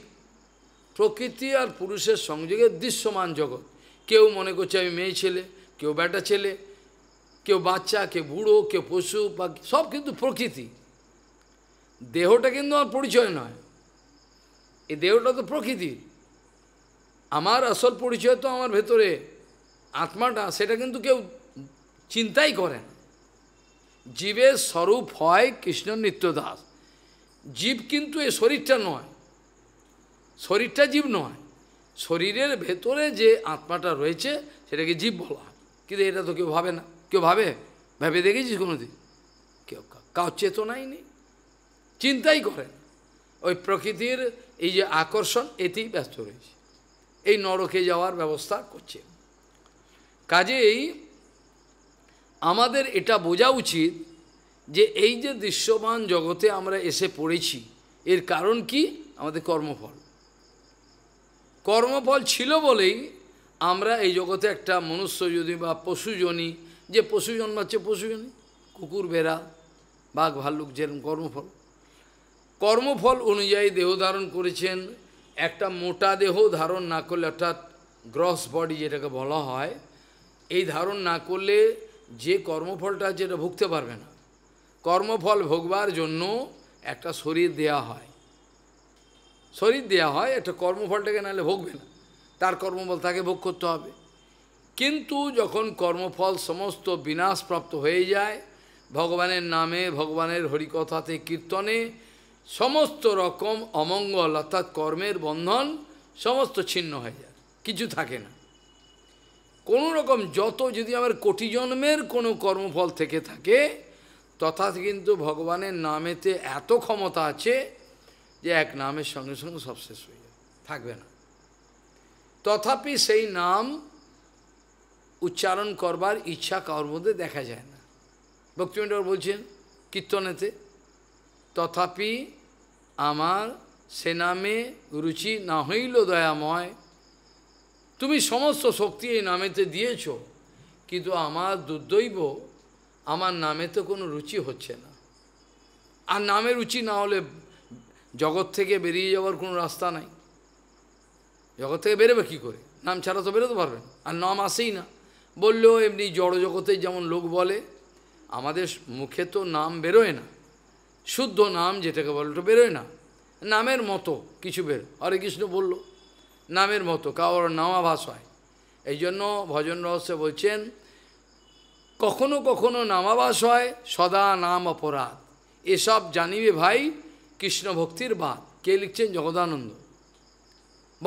Speaker 1: প্রকৃতি আর পুরুষের সংযোগে দৃশ্যমান জগৎ কেউ মনে করছে আমি মেয়ে ছেলে কেউ বেটা ছেলে কেউ বাচ্চা কেউ বুড়ো কেউ পশু পাখি সব কিন্তু প্রকৃতি দেহটা কিন্তু আমার পরিচয় নয় এই দেহটা তো প্রকৃতির আমার আসল পরিচয় তো আমার ভেতরে আত্মাটা সেটা কিন্তু কেউ চিন্তাই করে না জীবের স্বরূপ হয় কৃষ্ণ নিত্যদাস জীব কিন্তু এই শরীরটা নয় শরীরটা জীব নয় শরীরের ভেতরে যে আত্মাটা রয়েছে সেটাকে জীব বলা কিন্তু এটা তো কেউ ভাবে না কেউ ভাবে ভেবে দেখেছিস কোনোদিন কেউ কাউ চেতনাই নেই চিন্তাই করেন ওই প্রকৃতির এই যে আকর্ষণ এতেই ব্যস্ত রয়েছে এই নরকে যাওয়ার ব্যবস্থা করছে কাজেই আমাদের এটা বোঝা উচিত যে এই যে দৃশ্যমান জগতে আমরা এসে পড়েছি এর কারণ কি আমাদের কর্মফল কর্মফল ছিল বলেই আমরা এই জগতে একটা মনুষ্য যদি বা পশুজনী যে পশু জন্মাচ্ছে পশুজনই কুকুর বেড়াল বাঘ ভাল্লুক যেরকম কর্মফল কর্মফল অনুযায়ী দেহ ধারণ করেছেন একটা মোটা দেহ ধারণ না করলে অর্থাৎ গ্রস বডি যেটাকে বলা হয় এই ধারণ না করলে যে কর্মফলটা যেটা ভুগতে পারবে না কর্মফল ভোগবার জন্য একটা শরীর দেয়া হয় শরীর দেয়া হয় একটা কর্মফলটাকে নাহলে ভোগবে না তার কর্মফল তাকে ভোগ করতে হবে কিন্তু যখন কর্মফল সমস্ত বিনাশপ্রাপ্ত হয়ে যায় ভগবানের নামে ভগবানের হরিকথাতে কীর্তনে সমস্ত রকম অমঙ্গল অর্থাৎ কর্মের বন্ধন সমস্ত ছিন্ন হয়ে যায় কিছু থাকে না কোনো রকম যত যদি আমার কোটি জন্মের কোনো কর্মফল থেকে থাকে তথা কিন্তু ভগবানের নামেতে এত ক্ষমতা আছে যে এক নামের সঙ্গে সঙ্গে সব শেষ হয়ে যায় থাকবে না তথাপি সেই নাম উচ্চারণ করবার ইচ্ছা কার মধ্যে দেখা যায় না ভক্তিমণ্ডল বলছেন কীর্তনেতে তথাপি আমার সে নামে রুচি না হইল দয়াময় তুমি সমস্ত শক্তি এই নামেতে দিয়েছ কিন্তু আমার দুর্দৈব আমার নামেতে কোনো রুচি হচ্ছে না আর নামে রুচি না হলে জগৎ থেকে বেরিয়ে যাওয়ার কোনো রাস্তা নাই জগৎ থেকে বেরোবে কী করে নাম ছাড়া তো বেরোতে পারবেন আর নাম আসেই না বললেও এমনি জড় জগতে যেমন লোক বলে আমাদের মুখে তো নাম বেরোয় না শুদ্ধ নাম যেটাকে বলে ওটা বেরোয় না নামের মতো কিছু বের হরে কৃষ্ণ বলল নামের মতো কারোর নামাভাস হয় এই জন্য ভজন রহস্য বলছেন কখনো কখনো নামাভাস হয় সদা নাম অপরাধ এসব জানিবে ভাই কৃষ্ণ ভক্তির বাদ কে লিখছেন জগদানন্দ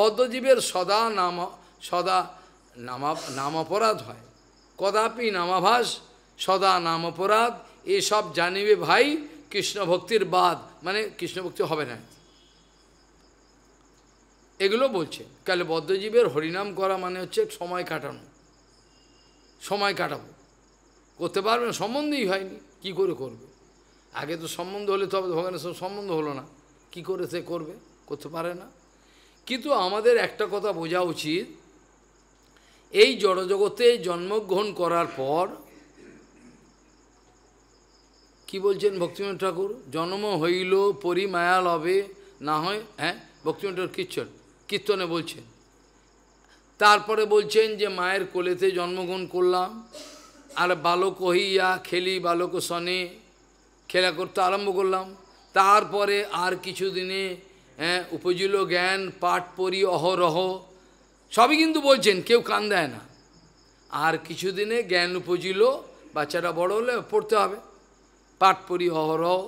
Speaker 1: বদ্ধজীবের সদা নাম সদা নামা অপরাধ হয় কদাপি নামাভাস সদা নাম অপরাধ এসব জানিবে ভাই কৃষ্ণ ভক্তির বাদ মানে কৃষ্ণ ভক্তি হবে না এগুলো বলছে কালে বদ্ধজীবের হরিনাম করা মানে হচ্ছে সময় কাটানো সময় কাটাবো করতে পারবে না সম্বন্ধেই হয়নি কি করে করবে আগে তো সম্বন্ধ হলে তবে ভগবানের সব সম্বন্ধ হলো না কি করে সে করবে করতে পারে না কিন্তু আমাদের একটা কথা বোঝা উচিত এই জড়জগতে জন্মগ্রহণ করার পর কি বলছেন ভক্তিমন ঠাকুর জন্ম হইল পরিমায়া হবে না হয় হ্যাঁ ভক্তিমন ঠাকুর কীর্তন কীর্তনে বলছেন তারপরে বলছেন যে মায়ের কোলেতে জন্মগ্রহণ করলাম আর বালক হইয়া খেলি বালক সনে খেলা করতে আরম্ভ করলাম তারপরে আর কিছু দিনে হ্যাঁ উপজিল জ্ঞান পাঠ পরি অহরহ সবই কিন্তু বলছেন কেউ কান দেয় না আর কিছুদিনে জ্ঞান উপজিল বাচ্চাটা বড় হলে পড়তে হবে পাঠ পড়ি অহরহ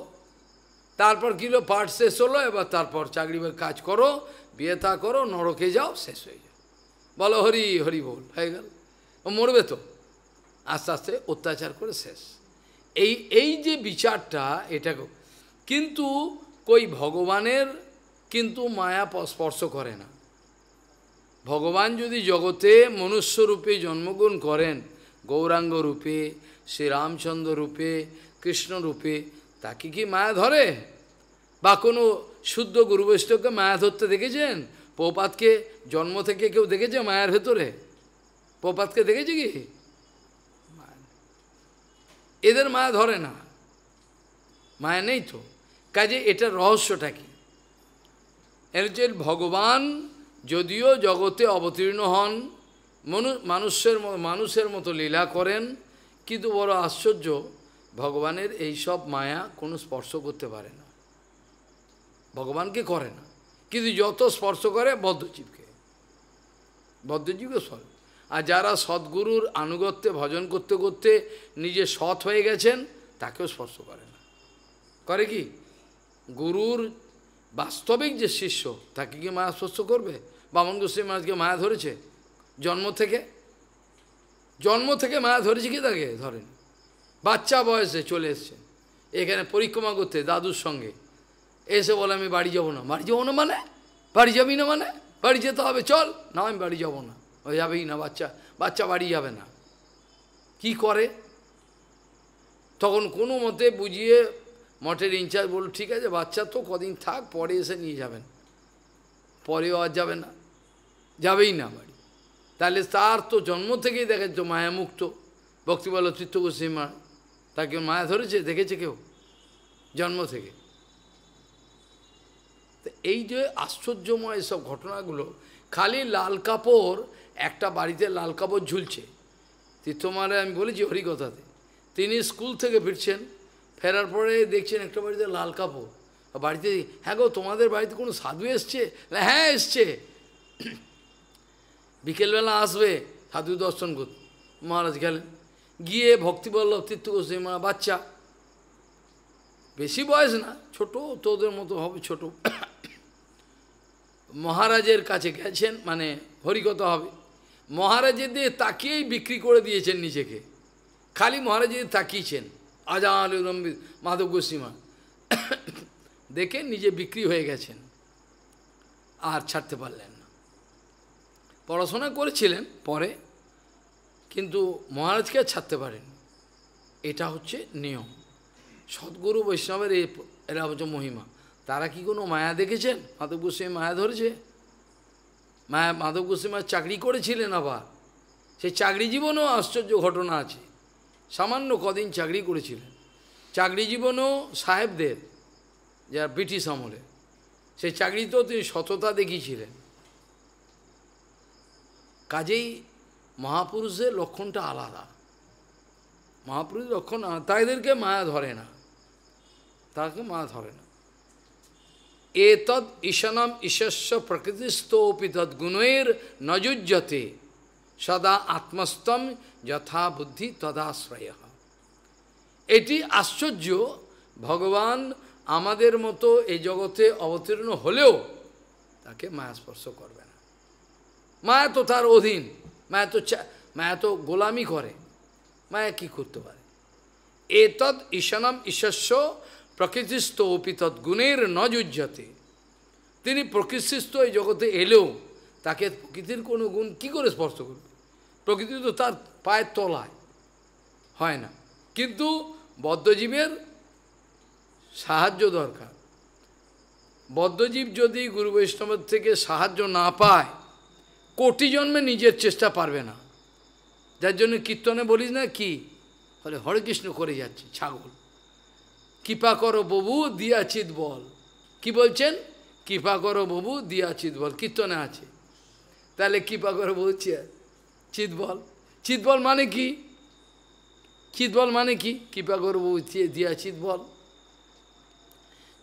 Speaker 1: তারপর কিলো পাঠ শেষ হলো এবার তারপর চাকরি কাজ করো বিয়ে তা করো নরকে যাও শেষ হয়ে যাও বলো হরি হরি বল হয়ে গেল ও মরবে তো আস্তে আস্তে অত্যাচার করে শেষ এই এই যে বিচারটা এটা কিন্তু কই ভগবানের কিন্তু মায়া স্পর্শ করে না ভগবান যদি জগতে মনুষ্যরূপে জন্মগ্রহণ করেন গৌরাঙ্গ রূপে শ্রীরামচন্দ্র রূপে কৃষ্ণ রূপে তাকে কি মায়া ধরে বা কোনো শুদ্ধ গুরু মায়া ধরতে দেখেছেন পৌপাতকে জন্ম থেকে কেউ দেখেছে মায়ার ভেতরে পৌপাতকে দেখেছে কি এদের মায়া ধরে না মায়া নেই তো কাজে এটা রহস্যটা কি এর যে ভগবান যদিও জগতে অবতীর্ণ হন মানুষের মানুষের মতো লীলা করেন কিন্তু বড় আশ্চর্য ভগবানের এই সব মায়া কোনো স্পর্শ করতে পারে না ভগবানকে করে না কিন্তু যত স্পর্শ করে বদ্ধজীবকে বদ্ধজীবকে স্পর্শ আর যারা সদ্গুরুর আনুগত্যে ভজন করতে করতে নিজে সৎ হয়ে গেছেন তাকেও স্পর্শ করে না করে কি গুরুর বাস্তবিক যে শিষ্য তাকে কি মায়া স্পর্শ করবে বামন গোস্বামী মহারাজকে মায়া ধরেছে জন্ম থেকে জন্ম থেকে মায়া ধরেছে কি তাকে ধরেন বাচ্চা বয়সে চলে এসছে এখানে পরিক্রমা করতে দাদুর সঙ্গে এসে বলে আমি বাড়ি যাবো না বাড়ি যাবো না মানে বাড়ি যাবি না মানে বাড়ি যেতে হবে চল না আমি বাড়ি যাবো না হয়ে যাবেই না বাচ্চা বাচ্চা বাড়ি যাবে না কি করে তখন কোনো মতে বুঝিয়ে মঠের ইনচার্জ বলল ঠিক আছে বাচ্চা তো কদিন থাক পরে এসে নিয়ে যাবেন পরেও আর যাবে না যাবেই না বাড়ি তাহলে তার তো জন্ম থেকেই তো মায়ামুক্ত ভক্তিবল চিত্ত মার তাকে মায়া ধরেছে দেখেছে কেউ জন্ম থেকে এই যে আশ্চর্যময় সব ঘটনাগুলো খালি লাল কাপড় একটা বাড়িতে লাল কাপড় ঝুলছে তীর্থমারে আমি বলেছি হরিকথাতে তিনি স্কুল থেকে ফিরছেন ফেরার পরে দেখছেন একটা বাড়িতে লাল কাপড় বাড়িতে হ্যাঁ গো তোমাদের বাড়িতে কোনো সাধু এসছে হ্যাঁ এসছে বিকেলবেলা আসবে সাধু দর্শন করতে মহারাজ গেলেন গিয়ে ভক্তিবল্লভ তীর্থ করছে মা বাচ্চা বেশি বয়স না ছোট তোদের মতো হবে ছোট মহারাজের কাছে গেছেন মানে হরিকতা হবে মহারাজের দিয়ে তাকিয়েই বিক্রি করে দিয়েছেন নিজেকে খালি মহারাজের তাকিয়েছেন আজান রম্বিত মাধব গোসীমা দেখে নিজে বিক্রি হয়ে গেছেন আর ছাড়তে পারলেন না পড়াশোনা করেছিলেন পরে কিন্তু মহারাজকে ছাড়তে পারেন এটা হচ্ছে নিয়ম সদ্গুরু বৈষ্ণবের এই এরা হচ্ছে মহিমা তারা কি কোনো মায়া দেখেছেন মাধব গোস্বামী মায়া ধরেছে মায়া মাধব গোস্বামী চাকরি করেছিলেন আবার সেই চাকরি জীবনেও আশ্চর্য ঘটনা আছে সামান্য কদিন চাকরি করেছিলেন চাকরি জীবনও সাহেবদের যার ব্রিটিশ আমলে সেই চাকরিতেও তিনি সততা দেখিয়েছিলেন কাজেই মহাপুরুষের লক্ষণটা আলাদা মহাপুরুষ লক্ষণ তাদেরকে মায়া ধরে না তাকে মায়া ধরে না তৎ ঈশানাম ঈশস্ব প্রকৃতিস্থ গুণের নজুজ্জতে সদা আত্মস্তম যথা বুদ্ধি তদাশ্রয় এটি আশ্চর্য ভগবান আমাদের মতো এই জগতে অবতীর্ণ হলেও তাকে মায়া স্পর্শ করবে না মায়া তো তার অধীন মায়া তো মায়া তো গোলামি করে মায়া কি করতে পারে এতদ ঈশানম ঈশস্য প্রকৃতিস্থ তৎ গুণের নজুজ্জতে তিনি প্রকৃতিস্থ এই জগতে এলেও তাকে প্রকৃতির কোনো গুণ কি করে স্পর্শ করবে প্রকৃতি তো তার পায়ের তলায় হয় না কিন্তু বদ্ধজীবের সাহায্য দরকার বদ্ধজীব যদি গুরু বৈষ্ণবের থেকে সাহায্য না পায় কোটি জন্মে নিজের চেষ্টা পারবে না যার জন্য কীর্তনে বলিস না কি ফলে হরে কৃষ্ণ করে যাচ্ছে ছাগল কৃপা করো ববু দিয়াচিত বল কি বলছেন কৃপা করো ববু দিয়াচিত বল কীর্তনে আছে তাহলে কৃপা করে বলছে চিতবল চিতবল মানে কি চিতবল মানে কি কৃপা করে বলছে দিয়া চিতবল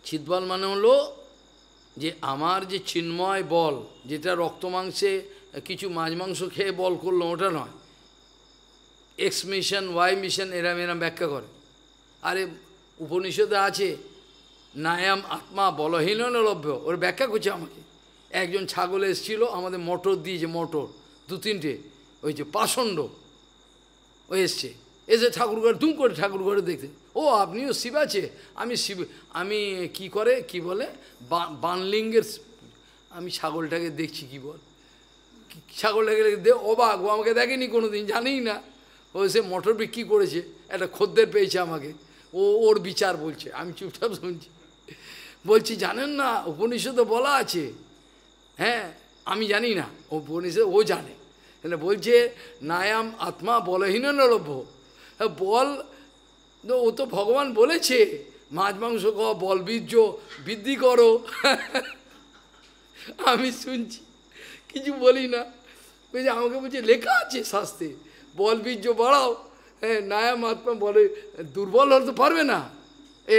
Speaker 1: চিতবল মানে হলো যে আমার যে চিন্ময় বল যেটা রক্ত মাংসে কিছু মাছ মাংস খেয়ে বল করলো ওটা নয় এক্স মিশন ওয়াই মিশন এরাম এরাম ব্যাখ্যা করে আরে উপনিষদে আছে নায়াম আত্মা বলহীন লভ্য ওর ব্যাখ্যা করছে আমাকে একজন ছাগল এসেছিল আমাদের মোটর দিয়েছে মোটর দু তিনটে ওই যে পাষণ্ড ও এসছে এসে ঠাকুরঘরে তুম করে ঠাকুরঘরে দেখতে ও আপনিও শিব আছে আমি শিব আমি কি করে কি বলে বানলিঙ্গের আমি ছাগলটাকে দেখছি কি বল ছাগলটাকে দেখ অবাক ও আমাকে দেখেনি কোনো দিন জানেই না ও সে মোটর বিক্রি করেছে একটা খদ্দের পেয়েছে আমাকে ও ওর বিচার বলছে আমি চুপচাপ শুনছি বলছি জানেন না উপনিষদে বলা আছে হ্যাঁ আমি জানি না ও বনিষে ও জানে তাহলে বলছে নায়াম আত্মা বলহীন লভ্য বল ও তো ভগবান বলেছে মাছ মাংস ক বল বীর্য বৃদ্ধি করো আমি শুনছি কিছু বলি না বলছে আমাকে বলছে লেখা আছে শাস্তে বল বীর্য বাড়াও হ্যাঁ নায়াম আত্মা বলে দুর্বল হতে পারবে না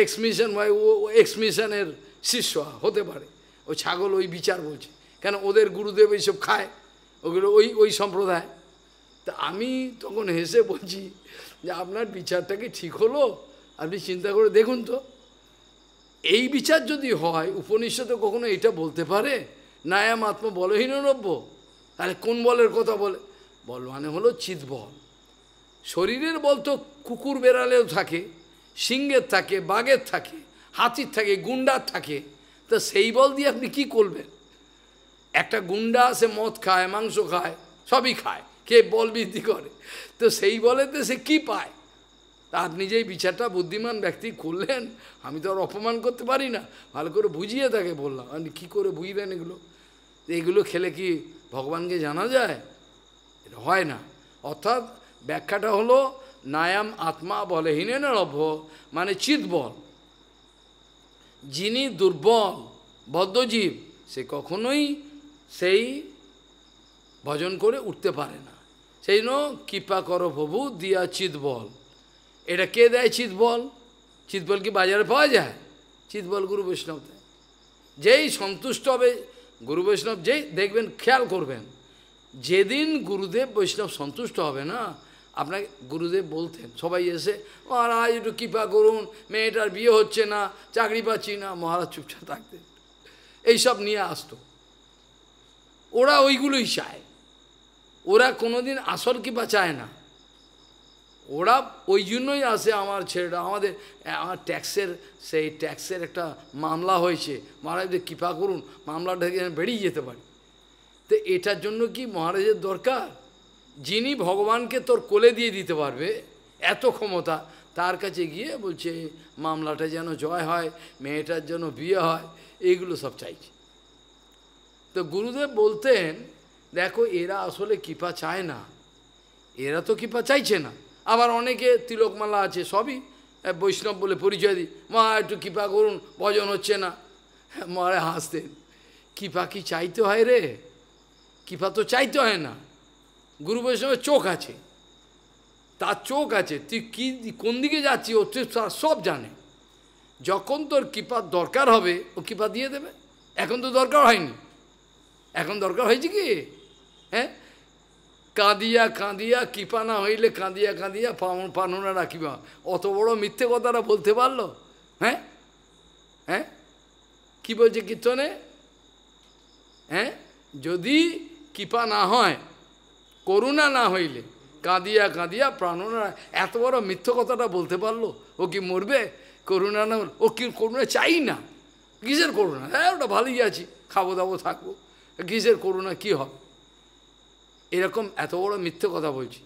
Speaker 1: এক্সমিশন ভাই মানে ও এক্সমিশনের শিষ্য হতে পারে ও ছাগল ওই বিচার বলছে কেন ওদের গুরুদেব এইসব খায় ওগুলো ওই ওই সম্প্রদায় তা আমি তখন হেসে বলছি যে আপনার বিচারটা কি ঠিক হলো আপনি চিন্তা করে দেখুন তো এই বিচার যদি হয় উপনিষদ কখনো এটা বলতে পারে নায়াম আত্ম নব্য তাহলে কোন বলের কথা বলে বল মানে হলো চিত বল শরীরের বল তো কুকুর বেড়ালেও থাকে সিংহের থাকে বাঘের থাকে হাতির থাকে গুন্ডার থাকে তা সেই বল দিয়ে আপনি কি করবেন একটা গুন্ডা সে মদ খায় মাংস খায় সবই খায় কে বল বৃদ্ধি করে তো সেই বলেতে সে কি পায় তা আপনি যেই বিচারটা বুদ্ধিমান ব্যক্তি করলেন আমি তো আর অপমান করতে পারি না ভালো করে বুঝিয়ে তাকে বললাম আপনি কী করে বুঝবেন এগুলো এগুলো খেলে কি ভগবানকে জানা যায় এটা হয় না অর্থাৎ ব্যাখ্যাটা হলো নায়াম আত্মা বলে হিনেন অভ্য মানে বল যিনি দুর্বল বদ্ধজীব সে কখনোই সেই ভজন করে উঠতে পারে না সেই জন্য কৃপা করো প্রভু দিয়া চিতবল এটা কে দেয় চিতবল চিতবল কি বাজারে পাওয়া যায় চিতবল গুরু বৈষ্ণব দেয় যেই সন্তুষ্ট হবে গুরু বৈষ্ণব যেই দেখবেন খেয়াল করবেন যেদিন গুরুদেব বৈষ্ণব সন্তুষ্ট হবে না আপনাকে গুরুদেব বলতেন সবাই এসে মহারাজ একটু কৃপা করুন মেয়েটার বিয়ে হচ্ছে না চাকরি পাচ্ছি না মহারাজ চুপচাপ থাকতেন এইসব নিয়ে আসতো ওরা ওইগুলোই চায় ওরা কোনোদিন আসল কিপা চায় না ওরা ওই জন্যই আসে আমার ছেলেটা আমাদের আমার ট্যাক্সের সেই ট্যাক্সের একটা মামলা হয়েছে মহারাজদের কৃপা করুন মামলাটা বেরিয়ে যেতে পারি তো এটার জন্য কি মহারাজের দরকার যিনি ভগবানকে তোর কোলে দিয়ে দিতে পারবে এত ক্ষমতা তার কাছে গিয়ে বলছে মামলাটা যেন জয় হয় মেয়েটার যেন বিয়ে হয় এইগুলো সব চাইছে তো গুরুদেব বলতেন দেখো এরা আসলে কৃপা চায় না এরা তো কৃপা চাইছে না আবার অনেকে তিলকমালা আছে সবই বৈষ্ণব বলে পরিচয় দিই মা একটু কৃপা করুন ভজন হচ্ছে না হ্যাঁ, মারে হাসতেন কৃপা কি চাইতে হয় রে কৃপা তো চাইতে হয় না গুরু বৈষ্ণবের চোখ আছে তার চোখ আছে তুই কি কোন দিকে যাচ্ছি ও তুই সব জানে যখন তোর কৃপার দরকার হবে ও কৃপা দিয়ে দেবে এখন তো দরকার হয়নি এখন দরকার হয়েছে কি হ্যাঁ কাঁদিয়া কাঁদিয়া কৃপা না হইলে কাঁদিয়া কাঁদিয়া পানুনা রাখিবা অত বড় মিথ্যে কথাটা বলতে পারলো হ্যাঁ হ্যাঁ কী বলছে কীর্তনে হ্যাঁ যদি কৃপা না হয় করুণা না হইলে কাঁদিয়া কাঁদিয়া প্রাণনা এত বড় মিথ্য কথাটা বলতে পারলো ও কি মরবে করুণা না ও কি করুণা চাই না কিসের করুণা হ্যাঁ ওটা ভালোই আছি খাবো দাবো থাকবো কিসের করুণা কি হবে এরকম এত বড় মিথ্যে কথা বলছি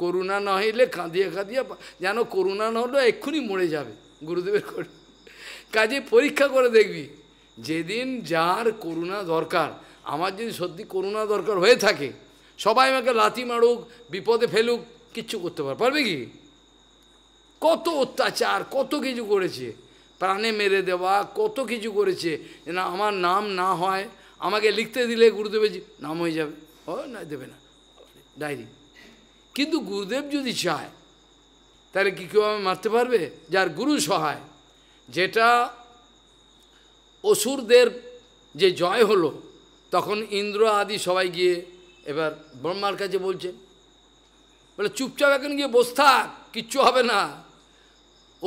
Speaker 1: করুণা না হইলে কাঁদিয়ে কাঁদিয়ে যেন করুণা না হলে এক্ষুনি মরে যাবে গুরুদেবের করে কাজে পরীক্ষা করে দেখবি যেদিন যার করুণা দরকার আমার যদি সত্যি করুণা দরকার হয়ে থাকে সবাই আমাকে লাথি মারুক বিপদে ফেলুক কিচ্ছু করতে পার পারবে কি কত অত্যাচার কত কিছু করেছে প্রাণে মেরে দেওয়া কত কিছু করেছে না আমার নাম না হয় আমাকে লিখতে দিলে গুরুদেবের নাম হয়ে যাবে ও না দেবে না ডায়েরি কিন্তু গুরুদেব যদি চায় তাহলে কি কেউ আমি মারতে পারবে যার গুরু সহায় যেটা অসুরদের যে জয় হলো তখন ইন্দ্র আদি সবাই গিয়ে এবার ব্রহ্মার কাছে বলছে বলে চুপচাপ এখন গিয়ে বস থাক কিচ্ছু হবে না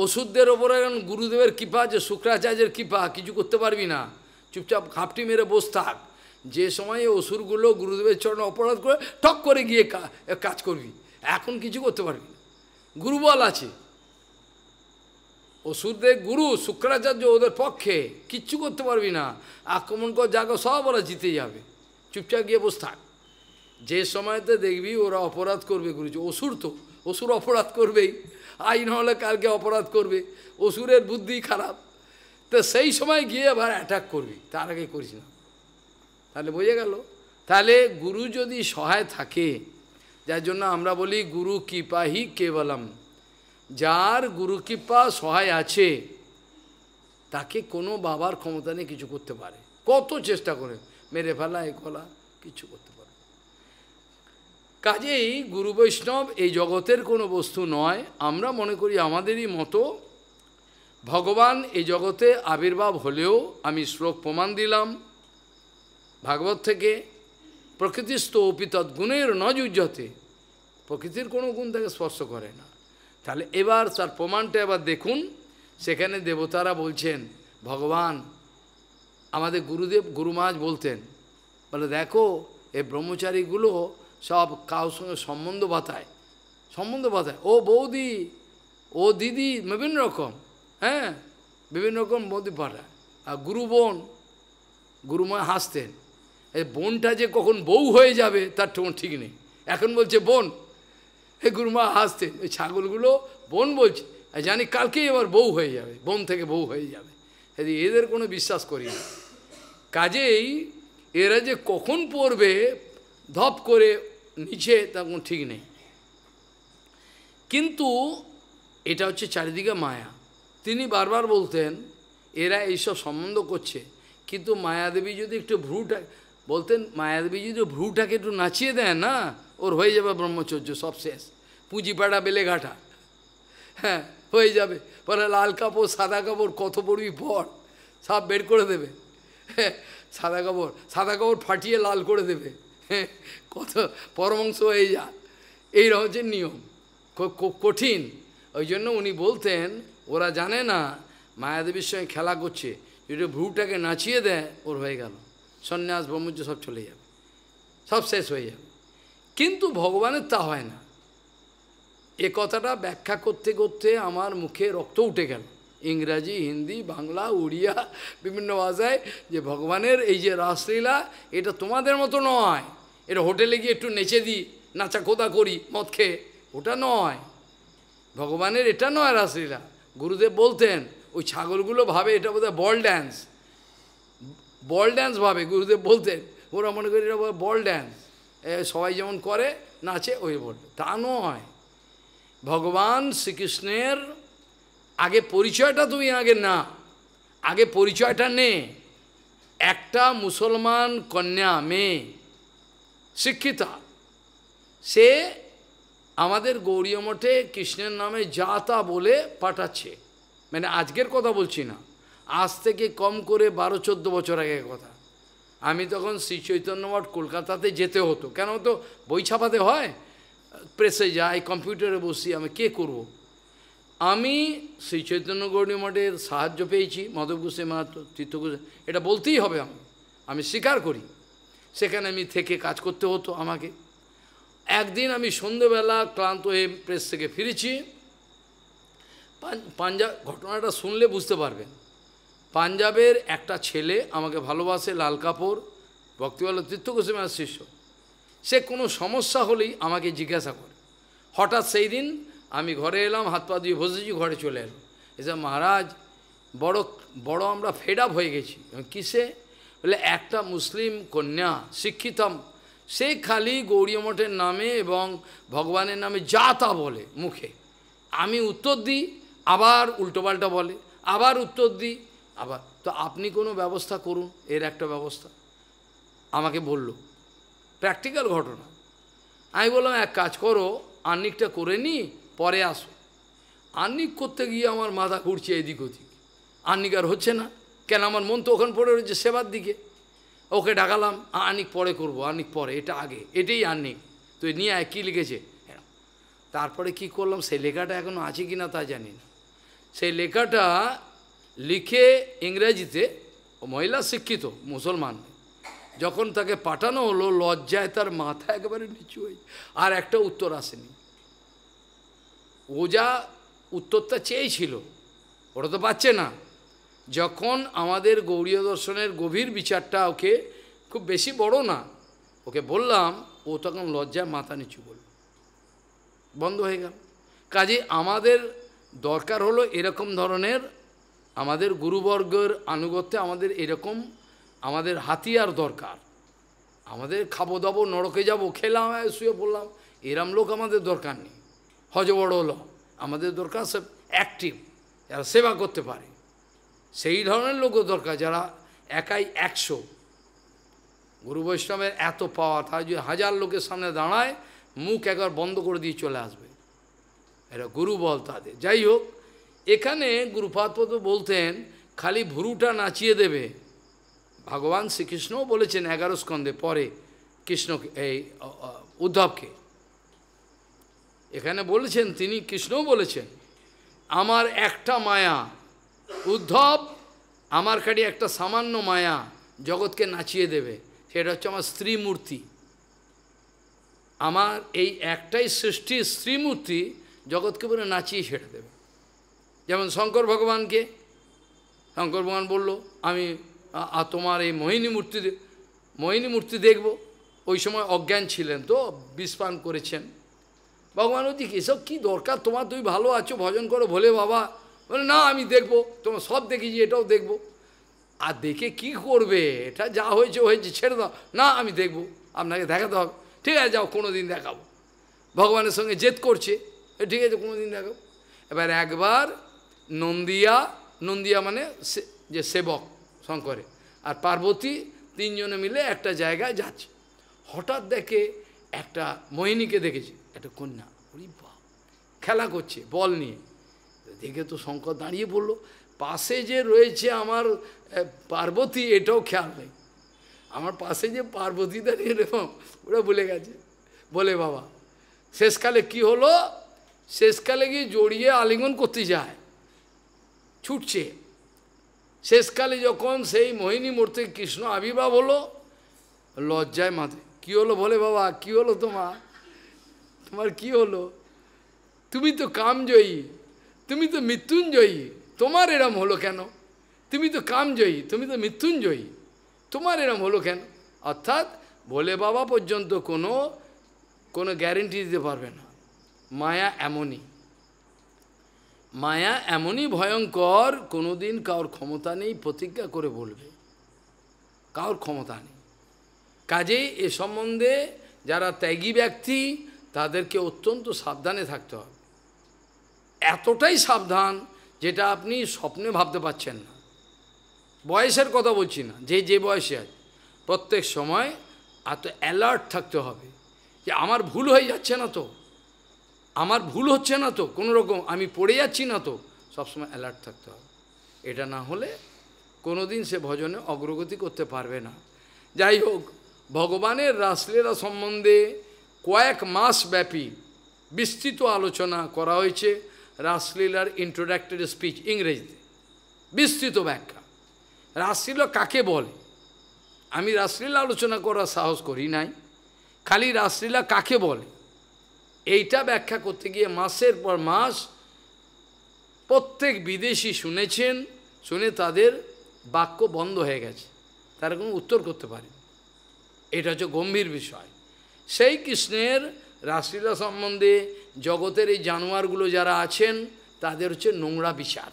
Speaker 1: ওষুধদের ওপরে এখন গুরুদেবের কৃপা যে শুক্রাচার্যের কৃপা কিছু করতে পারবি না চুপচাপ ঘাপটি মেরে বস থাক যে সময়ে অসুরগুলো গুরুদেবের চরণে অপরাধ করে ঠক করে গিয়ে কাজ করবি এখন কিছু করতে পারবি না গুরুবল আছে অসুরদের গুরু শুক্রাচার্য ওদের পক্ষে কিচ্ছু করতে পারবি না আক্রমণ কর যাকে সব ওরা জিতে যাবে চুপচাপ গিয়ে বস থাক যে সময়তে দেখবি ওরা অপরাধ করবে গুরুজি অসুর তো অসুর অপরাধ করবেই আই নাহলে কালকে অপরাধ করবে অসুরের বুদ্ধি খারাপ তো সেই সময় গিয়ে আবার অ্যাটাক করবি তার আগে করিস না তাহলে বোঝা গেল তাহলে গুরু যদি সহায় থাকে যার জন্য আমরা বলি গুরু কৃপাহি কেবলম যার গুরু কৃপা সহায় আছে তাকে কোনো বাবার ক্ষমতা নিয়ে কিছু করতে পারে কত চেষ্টা করে মেরে ফেলা এ কলা কিছু করতে পারে কাজেই গুরু বৈষ্ণব এই জগতের কোনো বস্তু নয় আমরা মনে করি আমাদেরই মতো ভগবান এই জগতে আবির্ভাব হলেও আমি শ্লোক প্রমাণ দিলাম ভাগবত থেকে প্রকৃতিস্থ অপিত গুণের নজুজতে প্রকৃতির কোনো গুণ তাকে স্পর্শ করে না তাহলে এবার তার প্রমাণটা এবার দেখুন সেখানে দেবতারা বলছেন ভগবান আমাদের গুরুদেব গুরুমাজ বলতেন বলে দেখো এ ব্রহ্মচারীগুলো সব কারোর সঙ্গে সম্বন্ধ বাতায় সম্বন্ধ বাতায় ও বৌদি ও দিদি বিভিন্ন রকম হ্যাঁ বিভিন্ন রকম মধ্যে পাঠায় আর গুরু বোন গুরুমা হাসতেন এই বোনটা যে কখন বউ হয়ে যাবে তার তোমার ঠিক নেই এখন বলছে বোন এই গুরুমা হাসতেন ওই ছাগলগুলো বোন বলছে জানি কালকেই এবার বউ হয়ে যাবে বোন থেকে বউ হয়ে যাবে এদের কোনো বিশ্বাস করি না কাজেই এরা যে কখন পড়বে ধপ করে নিচে তা কোনো ঠিক নেই কিন্তু এটা হচ্ছে চারিদিকে মায়া তিনি বারবার বলতেন এরা এইসব সম্বন্ধ করছে কিন্তু মায়াদেবী যদি একটু ভ্রুটা বলতেন মায়াদেবী যদি ভ্রুটাকে একটু নাচিয়ে দেন না ওর হয়ে যাবে ব্রহ্মচর্য সব শেষ পুঁজিপাড়া বেলেঘাটা হ্যাঁ হয়ে যাবে পরে লাল কাপড় সাদা কাপড় কত পড়বি পর সাপ বের করে দেবে হ্যাঁ সাদা কাপড় সাদা কাপড় ফাটিয়ে লাল করে দেবে হ্যাঁ, কত পরমাংশ হয়ে যা এই হচ্ছে নিয়ম কঠিন ওই জন্য উনি বলতেন ওরা জানে না মায়াদেবীর সঙ্গে খেলা করছে যদি ভ্রুটাকে নাচিয়ে দেয় ওর হয়ে গেল সন্ন্যাস ব্রহ্মজ্য সব চলে যাবে সব শেষ হয়ে যাবে কিন্তু ভগবানের তা হয় না এ কথাটা ব্যাখ্যা করতে করতে আমার মুখে রক্ত উঠে গেল ইংরাজি হিন্দি বাংলা উড়িয়া বিভিন্ন ভাষায় যে ভগবানের এই যে রাসলীলা এটা তোমাদের মতো নয় এটা হোটেলে গিয়ে একটু নেচে দিই নাচা কোদা করি মদ খেয়ে ওটা নয় ভগবানের এটা নয় রাসলীলা গুরুদেব বলতেন ওই ছাগলগুলো ভাবে এটা বোধহয় বল ড্যান্স বল ড্যান্স ভাবে গুরুদেব বলতেন ওরা মনে করি এটা বল ড্যান্স সবাই যেমন করে নাচে ওই বল তা নয় ভগবান শ্রীকৃষ্ণের আগে পরিচয়টা তুমি আগে না আগে পরিচয়টা নে একটা মুসলমান কন্যা মেয়ে শিক্ষিতা সে আমাদের গৌরীয় মঠে কৃষ্ণের নামে যা তা বলে পাঠাচ্ছে মানে আজকের কথা বলছি না আজ থেকে কম করে বারো চোদ্দ বছর আগে কথা আমি তখন শ্রী চৈতন্য মঠ কলকাতাতে যেতে হতো কেন তো বই ছাপাতে হয় প্রেসে যাই কম্পিউটারে বসি আমি কে করব। আমি শ্রী চৈতন্য গৌরী মঠের সাহায্য পেয়েছি মধব গোসে মাহাত তীর্থ এটা বলতেই হবে আমি আমি স্বীকার করি সেখানে আমি থেকে কাজ করতে হতো আমাকে একদিন আমি সন্ধেবেলা ক্লান্ত হয়ে প্রেস থেকে ফিরেছি পাঞ্জাব ঘটনাটা শুনলে বুঝতে পারবেন পাঞ্জাবের একটা ছেলে আমাকে ভালোবাসে লাল কাপড় ভক্তিবাল তীর্থ গোস্বামী শিষ্য সে কোনো সমস্যা হলেই আমাকে জিজ্ঞাসা করে হঠাৎ সেই দিন আমি ঘরে এলাম হাত পা দিয়ে বসেছি ঘরে চলে এলাম এসব মহারাজ বড় বড় আমরা ফেড আপ হয়ে গেছি কিসে বলে একটা মুসলিম কন্যা শিক্ষিতম সে খালি মঠের নামে এবং ভগবানের নামে যা তা বলে মুখে আমি উত্তর দিই আবার উল্টোপাল্টা বলে আবার উত্তর দিই আবার তো আপনি কোনো ব্যবস্থা করুন এর একটা ব্যবস্থা আমাকে বলল প্র্যাকটিক্যাল ঘটনা আমি বললাম এক কাজ করো আর্নিকটা করে নি পরে আসো আর্নিক করতে গিয়ে আমার মাথা ঘুরছে এদিক ওদিক আর্নিক আর হচ্ছে না কেন আমার মন তো ওখানে পড়ে রয়েছে সেবার দিকে ওকে ডাকালাম আনিক পরে করবো আনিক পরে এটা আগে এটাই আর্নিক তো নিয়ে আয় কী লিখেছে তারপরে কি করলাম সেই লেখাটা এখনও আছে কি না তা জানি না সেই লেখাটা লিখে ইংরেজিতে মহিলা শিক্ষিত মুসলমান যখন তাকে পাঠানো হলো লজ্জায় তার মাথা একেবারে নিচু হয়ে আর একটা উত্তর আসেনি ও যা উত্তরটা চেয়েছিল ওটা তো পাচ্ছে না যখন আমাদের গৌরীয় দর্শনের গভীর বিচারটা ওকে খুব বেশি বড় না ওকে বললাম ও তখন লজ্জায় মাথা নিচু বলল বন্ধ হয়ে গেল কাজে আমাদের দরকার হলো এরকম ধরনের আমাদের গুরুবর্গের আনুগত্যে আমাদের এরকম আমাদের হাতিয়ার দরকার আমাদের খাবো দাবো নরকে যাবো খেলাম শুয়ে পড়লাম এরম লোক আমাদের দরকার নেই হজবড় হলো আমাদের দরকার সব অ্যাক্টিভ যারা সেবা করতে পারে সেই ধরনের লোকও দরকার যারা একাই একশো গুরু বৈষ্ণবের এত পাওয়া তাই যদি হাজার লোকের সামনে দাঁড়ায় মুখ একবার বন্ধ করে দিয়ে চলে আসবে এটা গুরু বল তাদের যাই হোক এখানে গুরুপাত বলতেন খালি ভুরুটা নাচিয়ে দেবে ভগবান শ্রীকৃষ্ণও বলেছেন এগারো স্কন্ধে পরে কৃষ্ণকে এই উদ্ধবকে এখানে বলেছেন তিনি কৃষ্ণও বলেছেন আমার একটা মায়া উদ্ধব আমার কাটি একটা সামান্য মায়া জগৎকে নাচিয়ে দেবে সেটা হচ্ছে আমার স্ত্রী মূর্তি আমার এই একটাই সৃষ্টি স্ত্রী মূর্তি জগৎকে বলে নাচিয়ে ছেড়ে দেবে যেমন শঙ্কর ভগবানকে শঙ্কর ভগবান বলল আমি তোমার এই মোহিনী মূর্তি মোহিনী মূর্তি দেখব ওই সময় অজ্ঞান ছিলেন তো বিস্পান করেছেন ভগবান ওদিকে এসব কী দরকার তোমার তুমি ভালো আছো ভজন করো ভোলে বাবা বলে না আমি দেখব তোমার সব দেখেছি এটাও দেখব আর দেখে কি করবে এটা যা হয়েছে হয়েছে ছেড়ে দাও না আমি দেখব আপনাকে দেখাতে হবে ঠিক আছে যাও কোনো দিন দেখাবো ভগবানের সঙ্গে জেদ করছে ঠিক আছে কোনো দিন দেখাবো এবার একবার নন্দিয়া নন্দিয়া মানে যে সেবক শঙ্করে আর পার্বতী তিনজনে মিলে একটা জায়গায় যাচ্ছে হঠাৎ দেখে একটা মোহিনীকে দেখেছে একটা কন্যা খেলা করছে বল নিয়ে দেখে তো শঙ্কর দাঁড়িয়ে পড়লো পাশে যে রয়েছে আমার পার্বতী এটাও খেয়াল নেই আমার পাশে যে পার্বতী দাঁড়িয়ে এরকম ওরা বলে গেছে বলে বাবা শেষকালে কি হলো শেষকালে গিয়ে জড়িয়ে আলিঙ্গন করতে যায় ছুটছে শেষকালে যখন সেই মোহিনী মূর্তি কৃষ্ণ আবির্ভাব হলো লজ্জায় মাথে কি হলো বলে বাবা কি হলো তোমার তোমার কি হলো তুমি তো কামজয়ী তুমি তো মৃত্যুঞ্জয়ী তোমার এরম হলো কেন তুমি তো কামজয়ী তুমি তো মৃত্যুঞ্জয়ী তোমার এরম হলো কেন অর্থাৎ ভোলে বাবা পর্যন্ত কোনো কোনো গ্যারেন্টি দিতে পারবে না মায়া এমনই মায়া এমনই ভয়ঙ্কর কোনোদিন কার ক্ষমতা নেই প্রতিজ্ঞা করে বলবে কার ক্ষমতা নেই কাজেই এ সম্বন্ধে যারা ত্যাগী ব্যক্তি তাদেরকে অত্যন্ত সাবধানে থাকতে হবে এতটাই সাবধান যেটা আপনি স্বপ্নে ভাবতে পাচ্ছেন না বয়সের কথা বলছি না যে যে বয়সে আছে প্রত্যেক সময় এত অ্যালার্ট থাকতে হবে যে আমার ভুল হয়ে যাচ্ছে না তো আমার ভুল হচ্ছে না তো কোনো রকম আমি পড়ে যাচ্ছি না তো সবসময় অ্যালার্ট থাকতে হবে এটা না হলে কোনো দিন সে ভজনে অগ্রগতি করতে পারবে না যাই হোক ভগবানের রাসলীলা সম্বন্ধে কয়েক মাস ব্যাপী বিস্তৃত আলোচনা করা হয়েছে রাসলীলার ইন্ট্রোডাক্টরি স্পিচ ইংরেজিতে বিস্তৃত ব্যাখ্যা রাসলীলা কাকে বলে আমি রাসলীলা আলোচনা করার সাহস করি নাই খালি রাসলীলা কাকে বলে এইটা ব্যাখ্যা করতে গিয়ে মাসের পর মাস প্রত্যেক বিদেশি শুনেছেন শুনে তাদের বাক্য বন্ধ হয়ে গেছে তারা কোনো উত্তর করতে পারে এটা হচ্ছে গম্ভীর বিষয় সেই কৃষ্ণের রাসলীলা সম্বন্ধে জগতের এই জানোয়ারগুলো যারা আছেন তাদের হচ্ছে নোংরা বিচার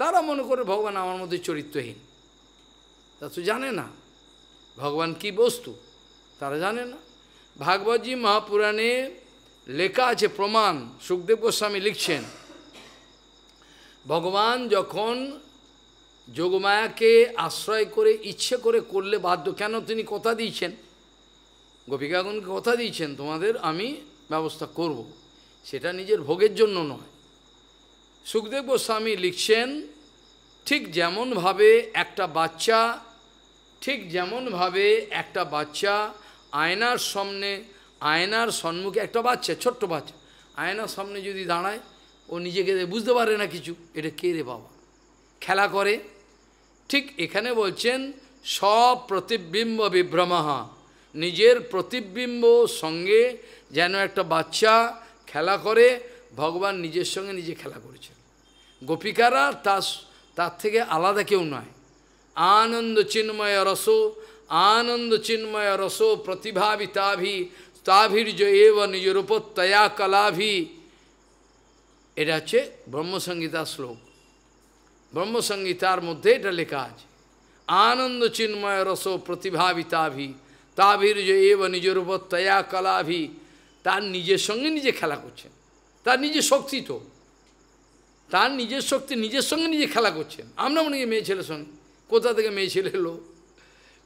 Speaker 1: তারা মনে করে ভগবান আমার মধ্যে চরিত্রহীন তা তো জানে না ভগবান কি বস্তু তারা জানে না ভাগবতজি মহাপুরাণে লেখা আছে প্রমাণ সুখদেব গোস্বামী লিখছেন ভগবান যখন যোগমায়াকে আশ্রয় করে ইচ্ছে করে করলে বাধ্য কেন তিনি কথা দিয়েছেন গোপিকাগণকে কথা দিয়েছেন তোমাদের আমি ব্যবস্থা করব সেটা নিজের ভোগের জন্য নয় সুখদেব গোস্বামী লিখছেন ঠিক যেমনভাবে একটা বাচ্চা ঠিক যেমনভাবে একটা বাচ্চা আয়নার সামনে আয়নার সম্মুখে একটা বাচ্চা ছোট্ট বাচ্চা আয়নার সামনে যদি দাঁড়ায় ও নিজেকে বুঝতে পারে না কিছু এটা কে রে বাবা খেলা করে ঠিক এখানে বলছেন সব প্রতিবিম্ব বিভ্রমাহা নিজের প্রতিবিম্ব সঙ্গে যেন একটা বাচ্চা খেলা করে ভগবান নিজের সঙ্গে নিজে খেলা করেছেন গোপিকারা তার তার থেকে আলাদা কেউ নয় আনন্দ চিন্ময় রস আনন্দ চিন্ময় রস প্রতিভাবিতাভি তাভীর্য এব নিজরূপত্যয়া কলাভি এটা হচ্ছে ব্রহ্মসংগীতা শ্লোক ব্রহ্মসংগীতার মধ্যে এটা লেখা আছে আনন্দ চিন্ময় রস প্রতিভাবিতাভি তাভীর্য এব নিজরূপত্যয়া কলাভি তার নিজের সঙ্গে নিজে খেলা করছেন তার নিজের শক্তি তো তার নিজের শক্তি নিজের সঙ্গে নিজে খেলা করছেন আমরা মনে করি মেয়ে ছেলের সঙ্গে কোথা থেকে মেয়ে ছেলে এলো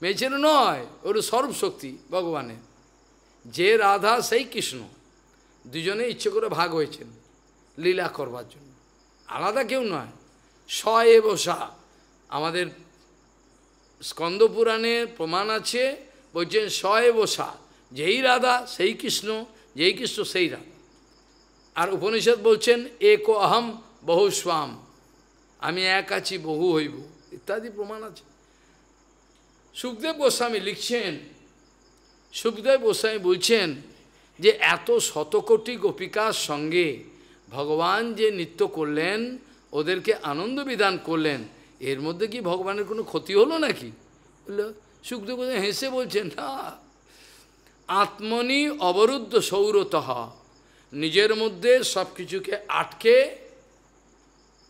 Speaker 1: মেয়ে ছেলে নয় ওর সর্বশক্তি ভগবানের যে রাধা সেই কৃষ্ণ দুজনে ইচ্ছে করে ভাগ হয়েছেন লীলা করবার জন্য আলাদা কেউ নয় স বসা আমাদের স্কন্দপুরাণে প্রমাণ আছে বলছেন স বসা যেই রাধা সেই কৃষ্ণ যেই কৃষ্ণ সেই রাম আর উপনিষদ বলছেন এক অহম বহু স্বাম আমি এক আছি বহু হইব ইত্যাদি প্রমাণ আছে সুখদেব গোস্বামী লিখছেন সুখদেব গোস্বামী বলছেন যে এত শতকোটি গোপিকার সঙ্গে ভগবান যে নৃত্য করলেন ওদেরকে আনন্দ বিধান করলেন এর মধ্যে কি ভগবানের কোনো ক্ষতি হলো নাকি বললো সুখদেব হেসে বলছেন না আত্মনি অবরুদ্ধ সৌরতহ নিজের মধ্যে সব কিছুকে আটকে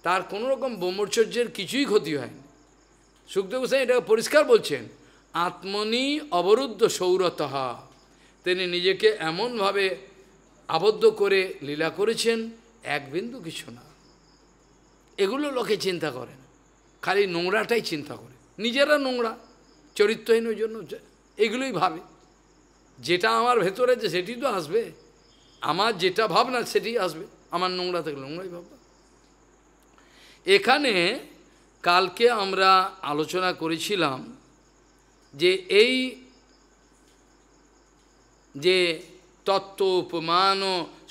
Speaker 1: তার কোনো রকম ব্রহ্মচর্যের কিছুই ক্ষতি হয়নি সুখদেব গোসাই এটা পরিষ্কার বলছেন আত্মনি অবরুদ্ধ সৌরতহ তিনি নিজেকে এমনভাবে আবদ্ধ করে লীলা করেছেন এক বিন্দু কিছু না এগুলো লোকে চিন্তা করে খালি নোংরাটাই চিন্তা করে নিজেরা নোংরা চরিত্রহীনের জন্য এগুলোই ভাবে যেটা আমার ভেতরে যে সেটি তো আসবে আমার যেটা ভাবনা সেটি আসবে আমার নোংরা থেকে নোংরাই ভাবনা এখানে কালকে আমরা আলোচনা করেছিলাম যে এই যে তত্ত্ব উপমান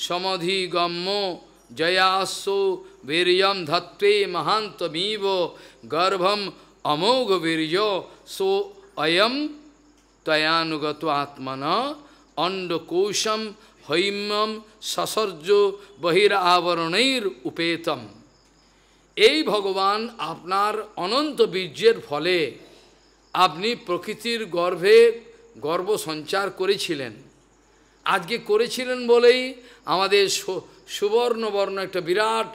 Speaker 1: সমধি গম্য জয়াস্য বীর্যম ধত্তে মহান্তমীব গর্ভম অমোঘ বীর্য সো অয়ম তয়ানুগত আত্মনা অন্ডকোশম হৈম্যম সসর্য বহির আবরণের উপেতম এই ভগবান আপনার অনন্ত বীর্যের ফলে আপনি প্রকৃতির গর্ভে গর্ব সঞ্চার করেছিলেন আজকে করেছিলেন বলেই আমাদের সুবর্ণবর্ণ একটা বিরাট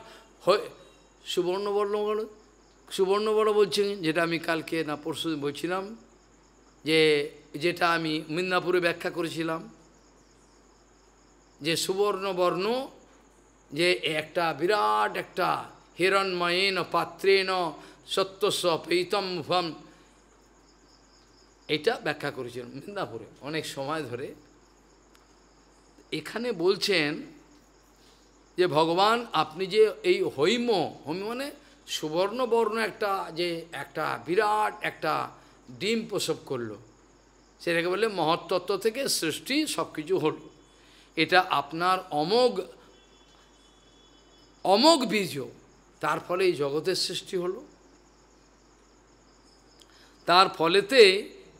Speaker 1: সুবর্ণবর্ণ সুবর্ণবর্ণ বলছেন যেটা আমি কালকে না পরশু বলছিলাম যে যেটা আমি মিদনাপুরে ব্যাখ্যা করেছিলাম যে সুবর্ণবর্ণ যে একটা বিরাট একটা হিরণময়েন পাত্রেন সত্যস্ব পেতম ভম এটা ব্যাখ্যা করেছিলেন মিদনাপুরে অনেক সময় ধরে এখানে বলছেন যে ভগবান আপনি যে এই হৈম হৈম মানে সুবর্ণবর্ণ একটা যে একটা বিরাট একটা ডিম প্রসব করলো সেটাকে বলে মহত্তত্ত্ব থেকে সৃষ্টি সব কিছু হল এটা আপনার অমোঘ অমোঘ বীজ তার ফলে এই জগতের সৃষ্টি হল তার ফলেতে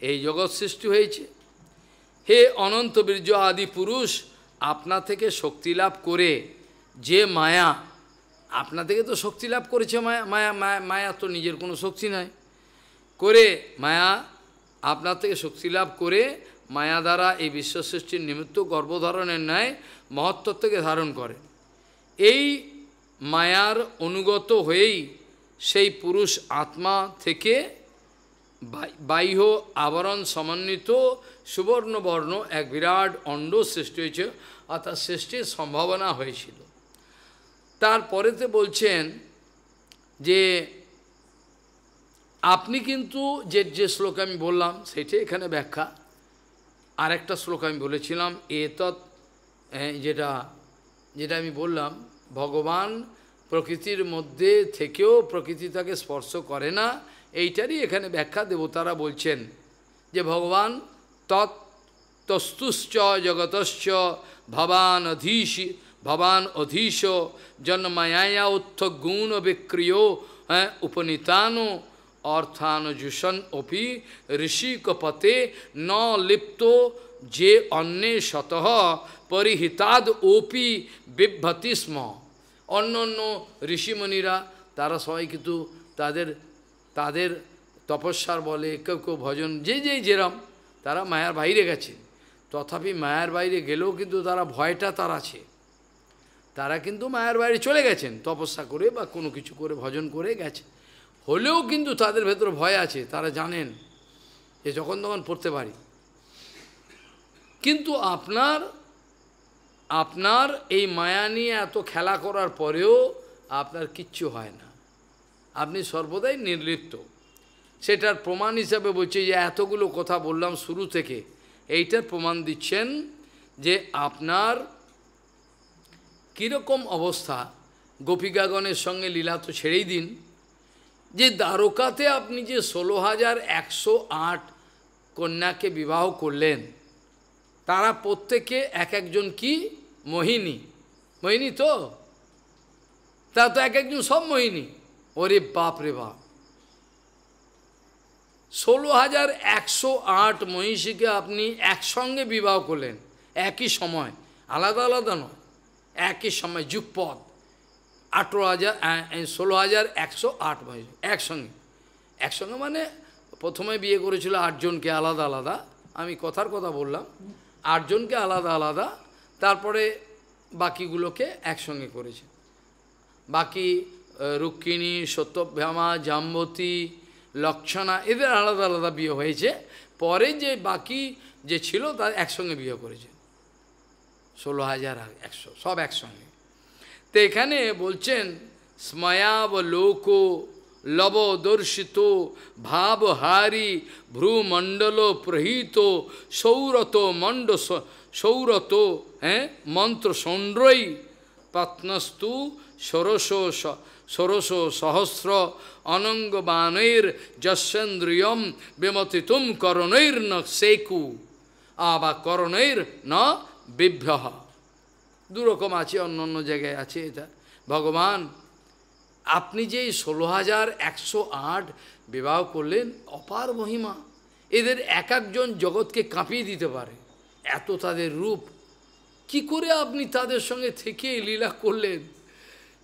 Speaker 1: এই জগৎ সৃষ্টি হয়েছে হে অনন্ত বীর্য আদি পুরুষ আপনা থেকে শক্তি লাভ করে যে মায়া আপনা থেকে তো শক্তি লাভ করেছে মায়া মায়া মায়া তো নিজের কোনো শক্তি নাই করে মায়া আপনার থেকে শক্তি লাভ করে মায়া দ্বারা এই বিশ্ব সৃষ্টির নিমিত্ত গর্ভধারণের ন্যায় থেকে ধারণ করে এই মায়ার অনুগত হয়েই সেই পুরুষ আত্মা থেকে বাহ্য আবরণ সমন্বিত সুবর্ণবর্ণ এক বিরাট অণ্ড সৃষ্টি হয়েছে অর্থাৎ সৃষ্টির সম্ভাবনা হয়েছিল তারপরেতে বলছেন যে আপনি কিন্তু যে যে শ্লোক আমি বললাম সেটাই এখানে ব্যাখ্যা আর একটা শ্লোক আমি বলেছিলাম এতৎ যেটা যেটা আমি বললাম ভগবান প্রকৃতির মধ্যে থেকেও প্রকৃতি তাকে স্পর্শ করে না এইটারই এখানে ব্যাখ্যা দেবতারা বলছেন যে ভগবান তৎ তস্তুশ্চ জগতশ্চ ভবান অধীশ ভবান অধীশ জন্মায়া উত্থ গুণ বিক্রিয় হ্যাঁ উপনীতানো অর্থানুজুষণ অপি ঋষিকপতে ন লিপ্ত যে অন্যে শতহ পরিহিতাদ ওপি বিভ্রতি স্ম অন্য অন্য ঋষিমণিরা তারা সবাই কিন্তু তাদের তাদের তপস্যার বলে কেউ কেউ ভজন যে যে যেরম তারা মায়ার বাইরে গেছে তথাপি মায়ার বাইরে গেলেও কিন্তু তারা ভয়টা তার আছে তারা কিন্তু মায়ের বাইরে চলে গেছেন তপস্যা করে বা কোনো কিছু করে ভজন করে গেছে হলেও কিন্তু তাদের ভেতর ভয় আছে তারা জানেন যে যখন তখন পড়তে পারি কিন্তু আপনার আপনার এই মায়া নিয়ে এত খেলা করার পরেও আপনার কিচ্ছু হয় না আপনি সর্বদাই নির্লিপ্ত সেটার প্রমাণ হিসাবে বলছে যে এতগুলো কথা বললাম শুরু থেকে এইটার প্রমাণ দিচ্ছেন যে আপনার কীরকম অবস্থা গোপিকাগণের সঙ্গে লীলা তো ছেড়েই দিন যে দ্বারকাতে আপনি যে ষোলো হাজার একশো আট কন্যাকে বিবাহ করলেন তারা প্রত্যেকে এক একজন কি মোহিনী মোহিনী তো তা তো এক একজন সব মোহিনী ওরে বাপ রে বাপ ষোলো হাজার একশো আট মহিষীকে আপনি একসঙ্গে বিবাহ করলেন একই সময় আলাদা আলাদা নয় একই সময় যুগপথ আঠেরো হাজার ষোলো হাজার একশো আট বয়স একসঙ্গে একসঙ্গে মানে প্রথমে বিয়ে করেছিল আটজনকে আলাদা আলাদা আমি কথার কথা বললাম আটজনকে আলাদা আলাদা তারপরে বাকিগুলোকে একসঙ্গে করেছে বাকি রুক্মিণী সত্যভ্যামা জাম্বতী লক্ষণা এদের আলাদা আলাদা বিয়ে হয়েছে পরে যে বাকি যে ছিল তার একসঙ্গে বিয়ে করেছে ষোলো হাজার একশো সব একসঙ্গে তো এখানে বলছেন স্ময়াব লোক লবদর্শিত ভাবহারি ভ্রুমণ্ডল প্রহিত সৌরত মণ্ড সৌরত হ্যাঁ মন্ত্র সৌন্দ্রই পত্নস্তু ষোড়শ ষোড়শ সহস্র অনঙ্গবাণৈর যশেন্দ্রিয়ম বিমতিতুম করণৈর্ন সেকু আবা করণৈর্ন ন দুরকম আছে অন্য অন্য জায়গায় আছে এটা ভগবান আপনি যে ষোলো হাজার একশো আট বিবাহ করলেন অপার মহিমা এদের এক একজন জগৎকে কাঁপিয়ে দিতে পারে এত তাদের রূপ কি করে আপনি তাদের সঙ্গে থেকে লীলা করলেন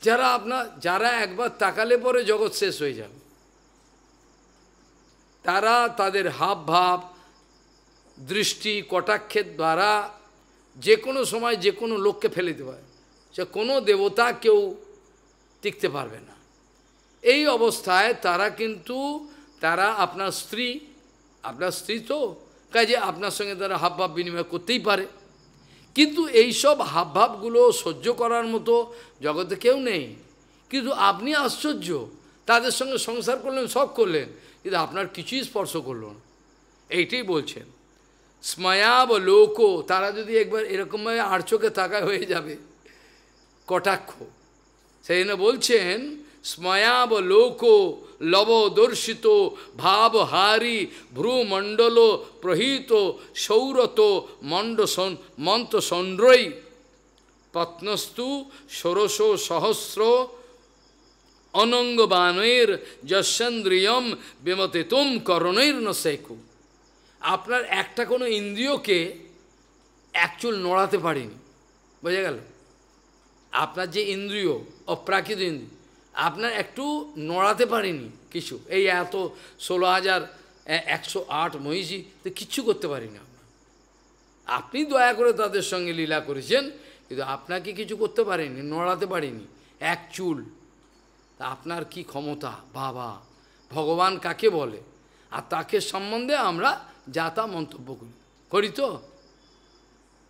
Speaker 1: যারা আপনার যারা একবার তাকালে পরে জগৎ শেষ হয়ে যাবে তারা তাদের হাব ভাব দৃষ্টি কটাক্ষের দ্বারা যে কোনো সময় যে কোনো লোককে ফেলে দিতে পারে সে কোনো দেবতা কেউ টিকতে পারবে না এই অবস্থায় তারা কিন্তু তারা আপনার স্ত্রী আপনার স্ত্রী তো কাজে আপনার সঙ্গে তারা হাবভাব বিনিময় করতেই পারে কিন্তু এই সব হাবভাবগুলো সহ্য করার মতো জগতে কেউ নেই কিন্তু আপনি আশ্চর্য তাদের সঙ্গে সংসার করলেন সব করলেন কিন্তু আপনার কিছুই স্পর্শ করল না এইটাই বলছেন স্ময়াব লোক তারা যদি একবার এরকমভাবে আর্চকে তাকায় হয়ে যাবে কটাক্ষ সেই জন্য বলছেন স্ময়াব লোক লব দর্শিত ভাবহারি ভ্রুমণ্ডল প্রহিত সৌরত মণ্ড মন্ত সন্দ্রয়ী পত্নস্তু ষোড়শ সহস্র অনঙ্গবাণৈর যশন্দ্রিয়ম তুম করণৈর্ন নশেকু আপনার একটা কোনো ইন্দ্রিয়কে অ্যাকচুয়াল নড়াতে পারেনি বোঝা গেল আপনার যে ইন্দ্রিয় অপ্রাকৃত ইন্দ্রিয় আপনার একটু নড়াতে পারেনি কিছু এই এত ষোলো হাজার একশো আট মহিষি তো কিচ্ছু করতে পারিনি আমরা আপনি দয়া করে তাদের সঙ্গে লীলা করেছেন কিন্তু আপনাকে কিছু করতে পারেনি নড়াতে পারেনি এক চুল তা আপনার কি ক্ষমতা বাবা ভগবান কাকে বলে আর তাকে সম্বন্ধে আমরা যা তা মন্তব্য করি করি তো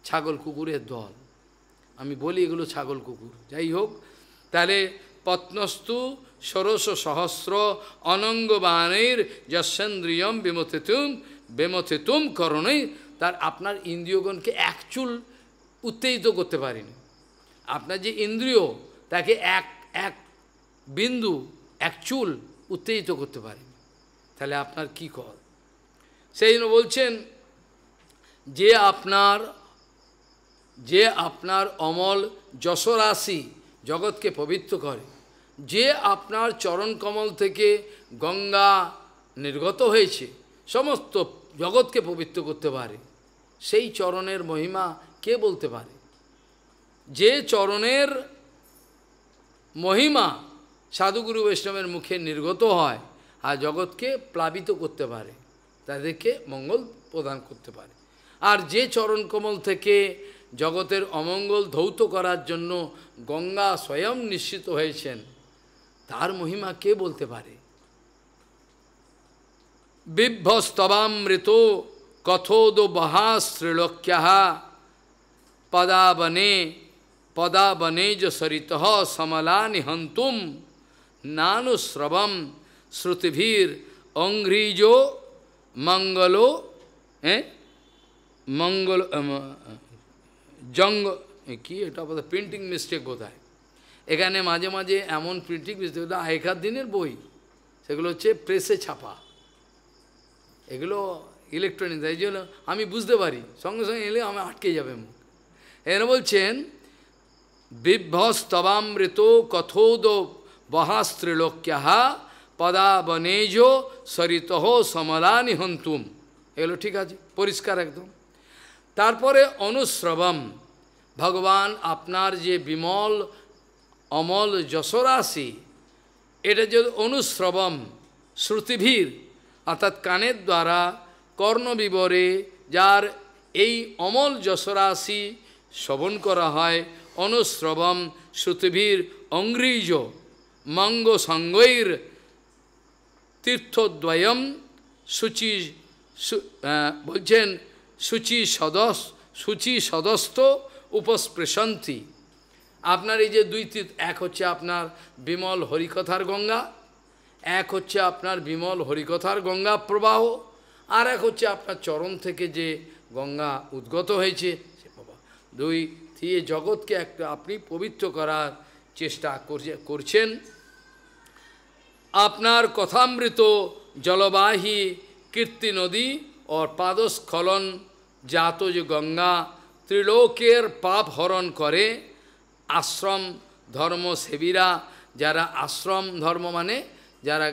Speaker 1: ছাগল কুকুরের দল আমি বলি এগুলো ছাগল কুকুর যাই হোক তাহলে পত্নস্তু ষোড়শ সহস্র অনঙ্গবাণীর তুম বেমথে তুম করণই তার আপনার ইন্দ্রিয়গণকে একচুল উত্তেজিত করতে পারেনি আপনার যে ইন্দ্রিয় তাকে এক এক বিন্দু এক চুল উত্তেজিত করতে পারেনি তাহলে আপনার কি কর সেই জন্য বলছেন যে আপনার যে আপনার অমল যশরাশি জগৎকে পবিত্র করে যে আপনার চরণ কমল থেকে গঙ্গা নির্গত হয়েছে সমস্ত জগৎকে পবিত্র করতে পারে সেই চরণের মহিমা কে বলতে পারে যে চরণের মহিমা সাধুগুরু বৈষ্ণবের মুখে নির্গত হয় আর জগৎকে প্লাবিত করতে পারে তাদেরকে মঙ্গল প্রদান করতে পারে আর যে চরণ কোমল থেকে জগতের অমঙ্গল ধৌত করার জন্য গঙ্গা স্বয়ং নিশ্চিত হয়েছেন তার মহিমা কে বলতে পারে বিভ্যস্তবামৃত কথোদ বহা শ্রীলক্ষ্যাহা পদাবনে পদাবনে যরিত সমলা নিহন্তুম নানুশ্রবম শ্রুতিভীর অঙ্ঘ্রিজো মঙ্গলো হ্যাঁ মঙ্গল জঙ্গ কি এটা বোধ প্রিন্টিং মিস্টেক কোথায় এখানে মাঝে মাঝে এমন প্রিন্টিং মিস্টেক আগেকার দিনের বই সেগুলো হচ্ছে প্রেসে ছাপা এগুলো ইলেকট্রনিক্স এই জন্য আমি বুঝতে পারি সঙ্গে সঙ্গে এলে আমি আটকে যাবে মুখ এর বলছেন বিভ্যস্তবামৃত কথোদ বহাস্ত্রীলোক্যাহা পদা বনেজ সরিতহ সমলানি হন্তুম এগুলো ঠিক আছে পরিষ্কার একদম তারপরে অনুশ্রবম ভগবান আপনার যে বিমল অমল যশরাশি এটা যদি অনুশ্রবম শ্রুতিভীর অর্থাৎ কানের দ্বারা কর্ণবিবরে যার এই অমল যশরাশি শ্রবণ করা হয় অনুশ্রবম শ্রুতিভীর অঙ্গ্রীজ মঙ্গসঙ্গৈর তীর্থদ্বয়ম সূচি বলছেন সুচি সদস সুচি সদস্থ উপস্পৃশন্তি আপনার এই যে দুই তীর্থ এক হচ্ছে আপনার বিমল হরিকথার গঙ্গা এক হচ্ছে আপনার বিমল হরিকথার গঙ্গা প্রবাহ আর এক হচ্ছে আপনার চরণ থেকে যে গঙ্গা উদ্গত হয়েছে সে বাবা দুই থিয়ে জগৎকে একটা আপনি পবিত্র করার চেষ্টা করছেন আপনার কথামৃত জলবাহী কীর্তি নদী ও পাদস্খলন জাত যে গঙ্গা ত্রিলোকের পাপ হরণ করে আশ্রম ধর্ম সেবীরা যারা আশ্রম ধর্ম মানে যারা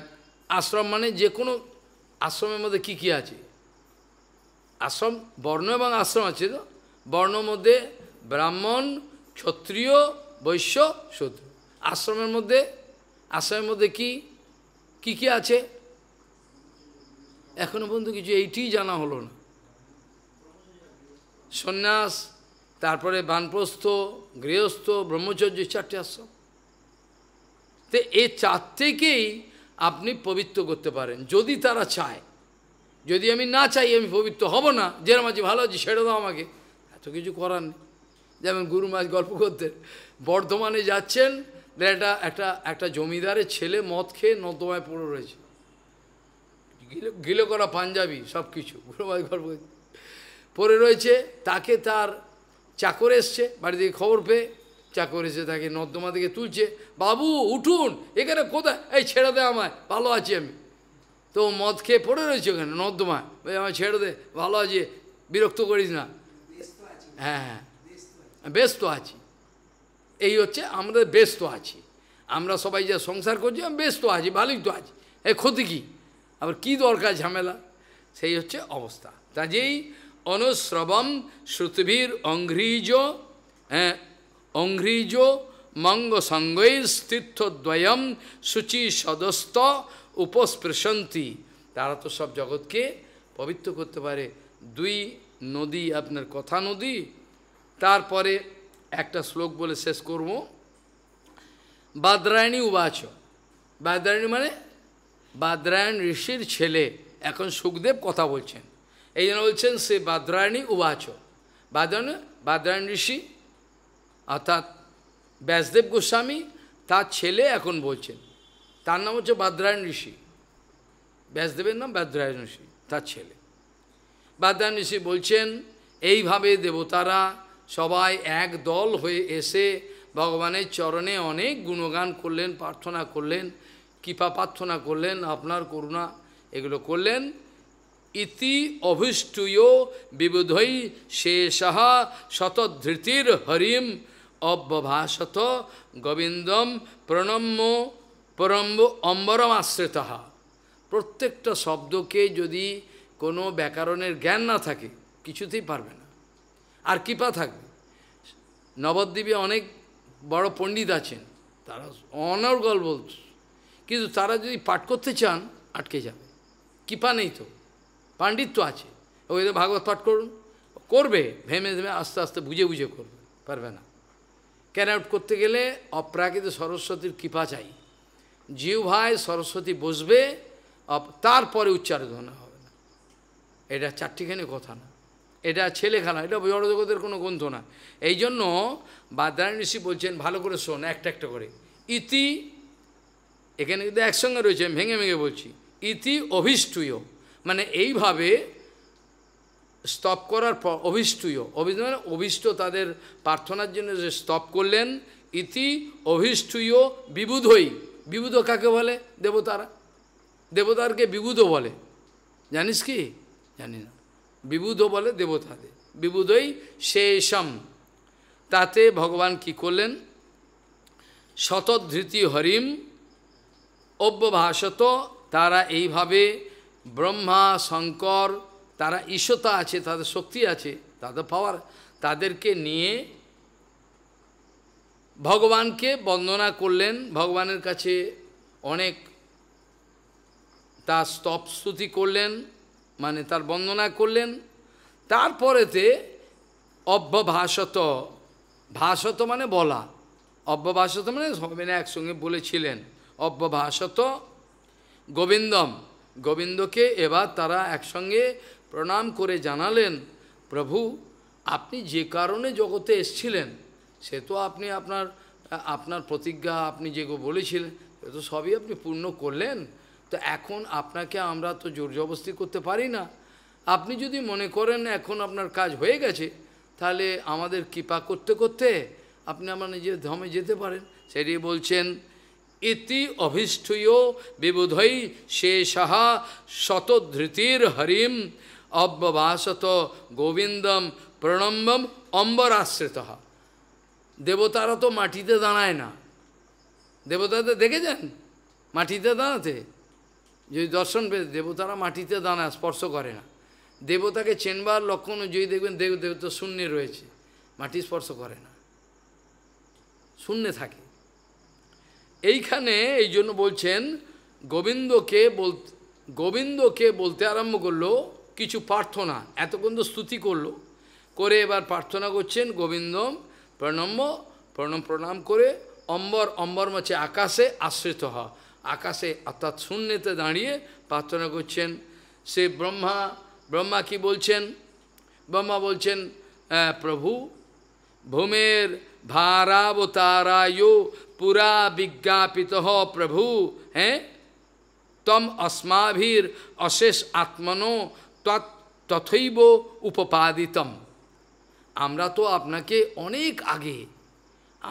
Speaker 1: আশ্রম মানে যে কোনো আশ্রমের মধ্যে কি কি আছে আশ্রম বর্ণ এবং আশ্রম আছে তো বর্ণ মধ্যে ব্রাহ্মণ ক্ষত্রিয় বৈশ্য শত্রু আশ্রমের মধ্যে আশ্রমের মধ্যে কি কি কি আছে এখনো পর্যন্ত কিছু এইটি জানা হলো না সন্ন্যাস তারপরে বানপ্রস্থ গৃহস্থ ব্রহ্মচর্য চারটে আস তো এই চার থেকেই আপনি পবিত্র করতে পারেন যদি তারা চায় যদি আমি না চাই আমি পবিত্র হব না যেরম আছে ভালো আছি ছেড়ে দাও আমাকে এত কিছু করার নেই যেমন গুরু মাছ গল্প করতেন বর্ধমানে যাচ্ছেন একটা একটা একটা জমিদারের ছেলে মদ খেয়ে নর্দমায় পড়ে রয়েছে গিলো গিলো করা পাঞ্জাবি সব কিছু পড়ে রয়েছে তাকে তার চাকর এসছে বাড়ি থেকে খবর পেয়ে চাকর এসে তাকে নর্দমা থেকে তুলছে বাবু উঠুন এখানে কোথায় এই ছেড়ে দে আমায় ভালো আছি আমি তো মদ খেয়ে পড়ে রয়েছে ওখানে নর্দমায় ওই আমায় ছেড়ে দে ভালো আছি বিরক্ত করিস না হ্যাঁ হ্যাঁ বেশ আছি এই হচ্ছে আমরা ব্যস্ত আছি আমরা সবাই যা সংসার করছি আমি ব্যস্ত আছি ভালোই তো আছি এ ক্ষতি কী আবার কী দরকার ঝামেলা সেই হচ্ছে অবস্থা কাজেই অনুশ্রবম শ্রুতিভীর অঙ্ঘ্রিজ হ্যাঁ অঙ্ঘ্রিজ মঙ্গসঙ্গৈর্স্থিত্বদ্বয়ম শুচি সদস্ত উপস্পৃশন্তি তারা তো সব জগৎকে পবিত্র করতে পারে দুই নদী আপনার কথা নদী তারপরে একটা শ্লোক বলে শেষ করব বাদ্রায়ণী উবাচ বাদ্রায়ণী মানে বাদ্রায়ণ ঋষির ছেলে এখন সুখদেব কথা বলছেন এই জন্য বলছেন সে বাদ্রায়ণী উবাচ বাদ্রায়ণ বাদ্রায়ণ ঋষি অর্থাৎ ব্যাসদেব গোস্বামী তার ছেলে এখন বলছেন তার নাম হচ্ছে বাদ্রায়ণ ঋষি ব্যাসদেবের নাম বাদ্রায়ণ ঋষি তার ছেলে বাদ্রায়ণ ঋষি বলছেন এইভাবে দেবতারা সবাই এক দল হয়ে এসে ভগবানের চরণে অনেক গুণগান করলেন প্রার্থনা করলেন কৃপা প্রার্থনা করলেন আপনার করুণা এগুলো করলেন ইতি অভিষ্টুয় বিবুধই শেষাহ শতধৃতির হরিম অব্যভাষত গোবিন্দম প্রণম্য পরম্ব অম্বরম আশ্রিত প্রত্যেকটা শব্দকে যদি কোনো ব্যাকরণের জ্ঞান না থাকে কিছুতেই পারবে না আর কৃপা থাকবে নবদ্বীপে অনেক বড় পণ্ডিত আছেন তারা অনর্গল বলছ কিন্তু তারা যদি পাঠ করতে চান আটকে যাবে কৃপা নেই তো পাণ্ডিত্য আছে ওই ভাগবত পাঠ করুন করবে ভেমে ভেমে আস্তে আস্তে বুঝে বুঝে করবে পারবে না ক্যান আউট করতে গেলে অপ্রাকৃত সরস্বতীর কৃপা চাই জিউ ভাই সরস্বতী বসবে তারপরে উচ্চারণ হবে না এটা চারটিখানি কথা না এটা ছেলেখানা এটা জড়জগতের কোনো গ্রন্থ না এই জন্য বাদ্রায়ণ ঋষি বলছেন ভালো করে শোন একটা একটা করে ইতি এখানে কিন্তু একসঙ্গে রয়েছে আমি ভেঙে ভেঙে বলছি ইতি অভিষ্টুয় মানে এইভাবে স্তপ করার পর অভিষ্টুয় অভিষ্ট মানে অভিষ্ট তাদের প্রার্থনার জন্য যে স্তপ করলেন ইতি অভিষ্টুয় বিবুধই বিবুধ কাকে বলে দেবতারা দেবতারকে বিবুধ বলে জানিস কি জানি না বিবুধ বলে দেবতাদের বিবুধই শেষম তাতে ভগবান কি করলেন শতধৃতি হরিম অব্যভাষত তারা এইভাবে ব্রহ্মা শঙ্কর তারা ঈশ্বতা আছে তাদের শক্তি আছে তাদের পাওয়ার তাদেরকে নিয়ে ভগবানকে বন্দনা করলেন ভগবানের কাছে অনেক তার স্তপ স্তুতি করলেন মানে তার বন্দনা করলেন তারপরেতে অব্যভাষত ভাষত মানে বলা অব্যভাষত মানে সবেন একসঙ্গে বলেছিলেন অব্যভাষত গোবিন্দম গোবিন্দকে এবার তারা একসঙ্গে প্রণাম করে জানালেন প্রভু আপনি যে কারণে জগতে এসছিলেন সে তো আপনি আপনার আপনার প্রতিজ্ঞা আপনি যেগুলো বলেছিলেন সে তো সবই আপনি পূর্ণ করলেন তো এখন আপনাকে আমরা তো জোর জবস্তি করতে পারি না আপনি যদি মনে করেন এখন আপনার কাজ হয়ে গেছে তাহলে আমাদের কৃপা করতে করতে আপনি আমার নিজের ধমে যেতে পারেন সেটি বলছেন ইতি অভিষ্ঠুয় বিবুধৈ সাহা শতধৃতির হরিম অব্যবাসত গোবিন্দম প্রণম্বম অম্বরাশ্রিত দেবতারা তো মাটিতে দাঁড়ায় না দেবতাদের দেখেছেন মাটিতে দাঁড়াতে যদি দর্শন পেয়ে দেবতারা মাটিতে দানা স্পর্শ করে না দেবতাকে চেনবার লক্ষণ যদি দেখবেন দেব দেবতা শূন্যে রয়েছে মাটি স্পর্শ করে না শূন্যে থাকে এইখানে এই জন্য বলছেন গোবিন্দকে বল গোবিন্দকে বলতে আরম্ভ করলো কিছু প্রার্থনা এতক্ষণ তো স্তুতি করলো করে এবার প্রার্থনা করছেন গোবিন্দম প্রণম্য প্রণম প্রণাম করে অম্বর অম্বর মাছে আকাশে আশ্রিত হওয়া আকাশে আতা ছুন नेते জানিে পাত্রন কোছেন সে ব্রহ্মা ব্রহ্মা কি বলছেন ব্রহ্মা বলছেন প্রভু ভূমের ভার অবতারায়ু পুরাবিজ্ঞাপিত হ প্রভু হ্যাঁ तम अस्माभिर अशेष आत्मनो त्वत तथैव उपপাদিতম আমরা তো আপনাকে অনেক আগে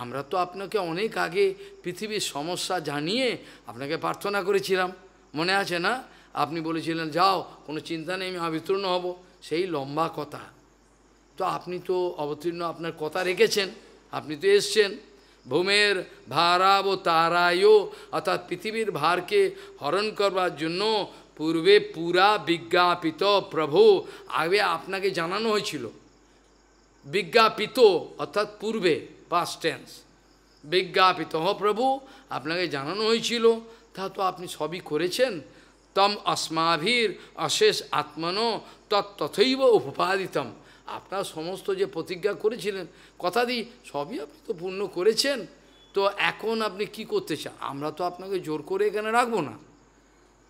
Speaker 1: আমরা তো আপনাকে অনেক আগে পৃথিবীর সমস্যা জানিয়ে আপনাকে প্রার্থনা করেছিলাম মনে আছে না আপনি বলেছিলেন যাও কোনো চিন্তা নেই আমি অবিতীর্ণ হব সেই লম্বা কথা তো আপনি তো অবতীর্ণ আপনার কথা রেখেছেন আপনি তো এসছেন ভূমের ভারাব তারায়ও অর্থাৎ পৃথিবীর ভারকে হরণ করবার জন্য পূর্বে পুরা বিজ্ঞাপিত প্রভু আগে আপনাকে জানানো হয়েছিল বিজ্ঞাপিত অর্থাৎ পূর্বে past tense. বিজ্ঞাপিতহ প্রভু আপনাকে জানানো হয়েছিল তা তো আপনি সবই করেছেন তম অস্মাভীর অশেষ আত্মন তথৈব উপপাদিতম আপনার সমস্ত যে প্রতিজ্ঞা করেছিলেন কথা দিই সবই আপনি তো পূর্ণ করেছেন তো এখন আপনি কি করতে চান আমরা তো আপনাকে জোর করে এখানে রাখবো না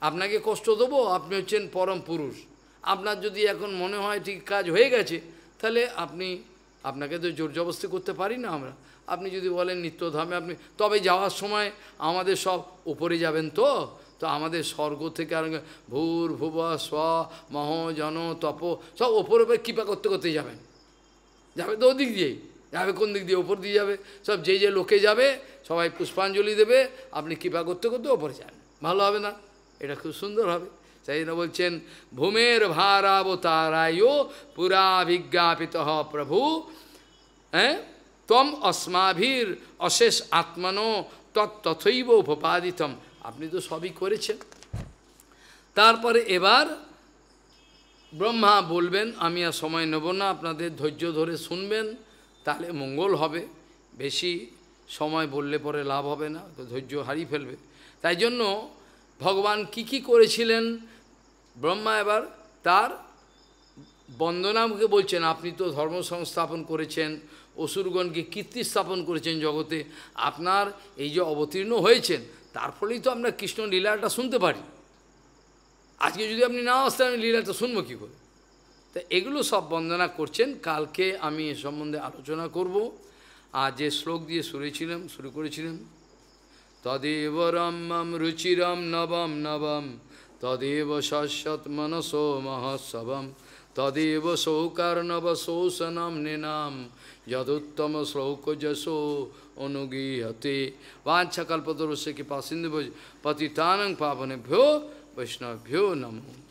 Speaker 1: আপনাকে কষ্ট দেবো আপনি হচ্ছেন পরম পুরুষ আপনার যদি এখন মনে হয় ঠিক কাজ হয়ে গেছে তাহলে আপনি আপনাকে তো জোর জবস্তি করতে পারি না আমরা আপনি যদি বলেন নিত্যধামে আপনি তবে যাওয়ার সময় আমাদের সব উপরে যাবেন তো তো আমাদের স্বর্গ থেকে আর ভূর ভুব স্ব মহ জন তপ সব ওপর ওপরে কৃপা করতে করতে যাবেন যাবে তো ওদিক দিয়েই যাবে কোন দিক দিয়ে ওপর দিয়ে যাবে সব যে যে লোকে যাবে সবাই পুষ্পাঞ্জলি দেবে আপনি কৃপা করতে করতে ওপরে যান ভালো হবে না এটা খুব সুন্দর হবে তাই জন্য বলছেন ভূমের ভারাবতারায় পুরা বিজ্ঞাপিত প্রভু হ্যাঁ তম অস্মাভির অশেষ আত্মানো তৎথৈব উপপাদিতম আপনি তো সবই করেছেন তারপরে এবার ব্রহ্মা বলবেন আমি আর সময় নেব না আপনাদের ধৈর্য ধরে শুনবেন তাহলে মঙ্গল হবে বেশি সময় বললে পরে লাভ হবে না তো ধৈর্য হারিয়ে ফেলবে তাই জন্য ভগবান কি কি করেছিলেন ব্রহ্মা এবার তার বন্দনামকে বলছেন আপনি তো ধর্ম সংস্থাপন করেছেন অসুরগণকে কীর্তি স্থাপন করেছেন জগতে আপনার এই যে অবতীর্ণ হয়েছেন তার ফলেই তো আমরা কৃষ্ণ লীলাটা শুনতে পারি আজকে যদি আপনি না আসতেন আমি লীলাটা শুনবো কী করে তা এগুলো সব বন্দনা করছেন কালকে আমি এ সম্বন্ধে আলোচনা করব আর যে শ্লোক দিয়ে শুনেছিলাম শুরু করেছিলাম তদেব রুচিরম নবম নবম तदेव शाश्वत मनसो महोत्सव तदेव शोषण निनाम यदुत्तम श्लोक जसो अनुगीहते वाछकल्पतरुष कृपा सिंधु पतितानंग पावने भ्यो वैष्णवभ्यो नमो